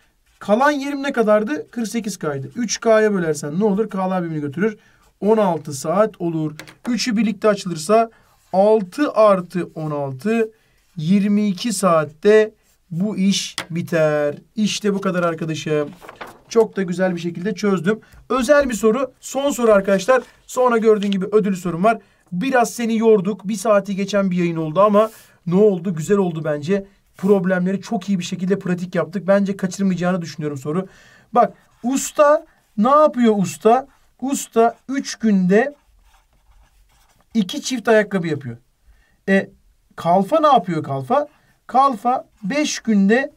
Kalan yerim ne kadardı? 48 kaydı. 3K'ya bölersen ne olur? K'lar birbirini götürür. 16 saat olur. 3'ü birlikte açılırsa 6 artı 16 22 saatte bu iş biter. İşte bu kadar arkadaşım. Çok da güzel bir şekilde çözdüm. Özel bir soru. Son soru arkadaşlar. Sonra gördüğün gibi ödül sorum var. Biraz seni yorduk. Bir saati geçen bir yayın oldu ama ne oldu? Güzel oldu bence problemleri çok iyi bir şekilde pratik yaptık. Bence kaçırmayacağını düşünüyorum soru. Bak usta ne yapıyor usta? Usta üç günde iki çift ayakkabı yapıyor. E kalfa ne yapıyor kalfa? Kalfa beş günde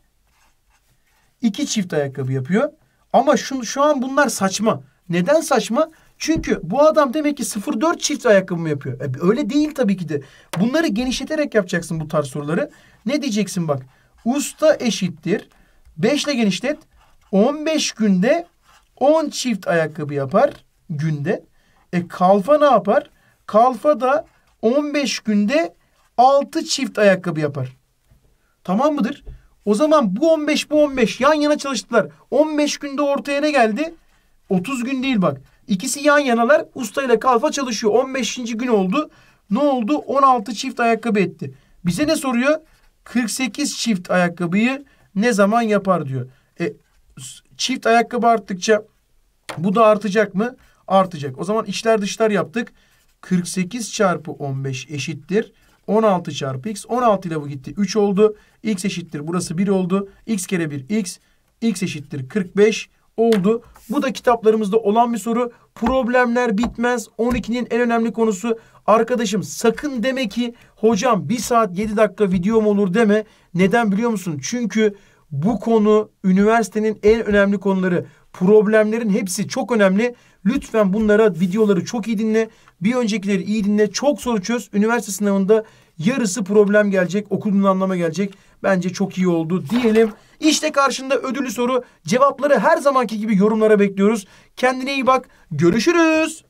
iki çift ayakkabı yapıyor. Ama şu, şu an bunlar saçma. Neden saçma? Çünkü bu adam demek ki 0-4 çift ayakkabı mı yapıyor? E, öyle değil tabii ki de. Bunları genişleterek yapacaksın bu tarz soruları. Ne diyeceksin bak. Usta eşittir. 5 ile genişlet. 15 günde 10 çift ayakkabı yapar günde. E kalfa ne yapar? Kalfa da 15 günde 6 çift ayakkabı yapar. Tamam mıdır? O zaman bu 15 bu 15 yan yana çalıştılar. 15 günde ortaya ne geldi? 30 gün değil bak. İkisi yan yanalar usta ile kalfa çalışıyor. 15. gün oldu. Ne oldu? 16 çift ayakkabı etti. Bize ne soruyor? 48 çift ayakkabıyı ne zaman yapar diyor. E, çift ayakkabı arttıkça bu da artacak mı? Artacak. O zaman içler dışlar yaptık. 48 çarpı 15 eşittir. 16 çarpı x. 16 ile bu gitti. 3 oldu. x eşittir. Burası 1 oldu. x kere 1 x. x eşittir 45 oldu. Bu da kitaplarımızda olan bir soru. Problemler bitmez. 12'nin en önemli konusu arkadaşım sakın deme ki hocam 1 saat 7 dakika videom olur deme. Neden biliyor musun? Çünkü bu konu üniversitenin en önemli konuları. Problemlerin hepsi çok önemli. Lütfen bunlara videoları çok iyi dinle. Bir öncekileri iyi dinle. Çok soru çöz. Üniversite sınavında yarısı problem gelecek. Okuduğunu anlama gelecek. Bence çok iyi oldu diyelim. İşte karşında ödüllü soru. Cevapları her zamanki gibi yorumlara bekliyoruz. Kendine iyi bak. Görüşürüz.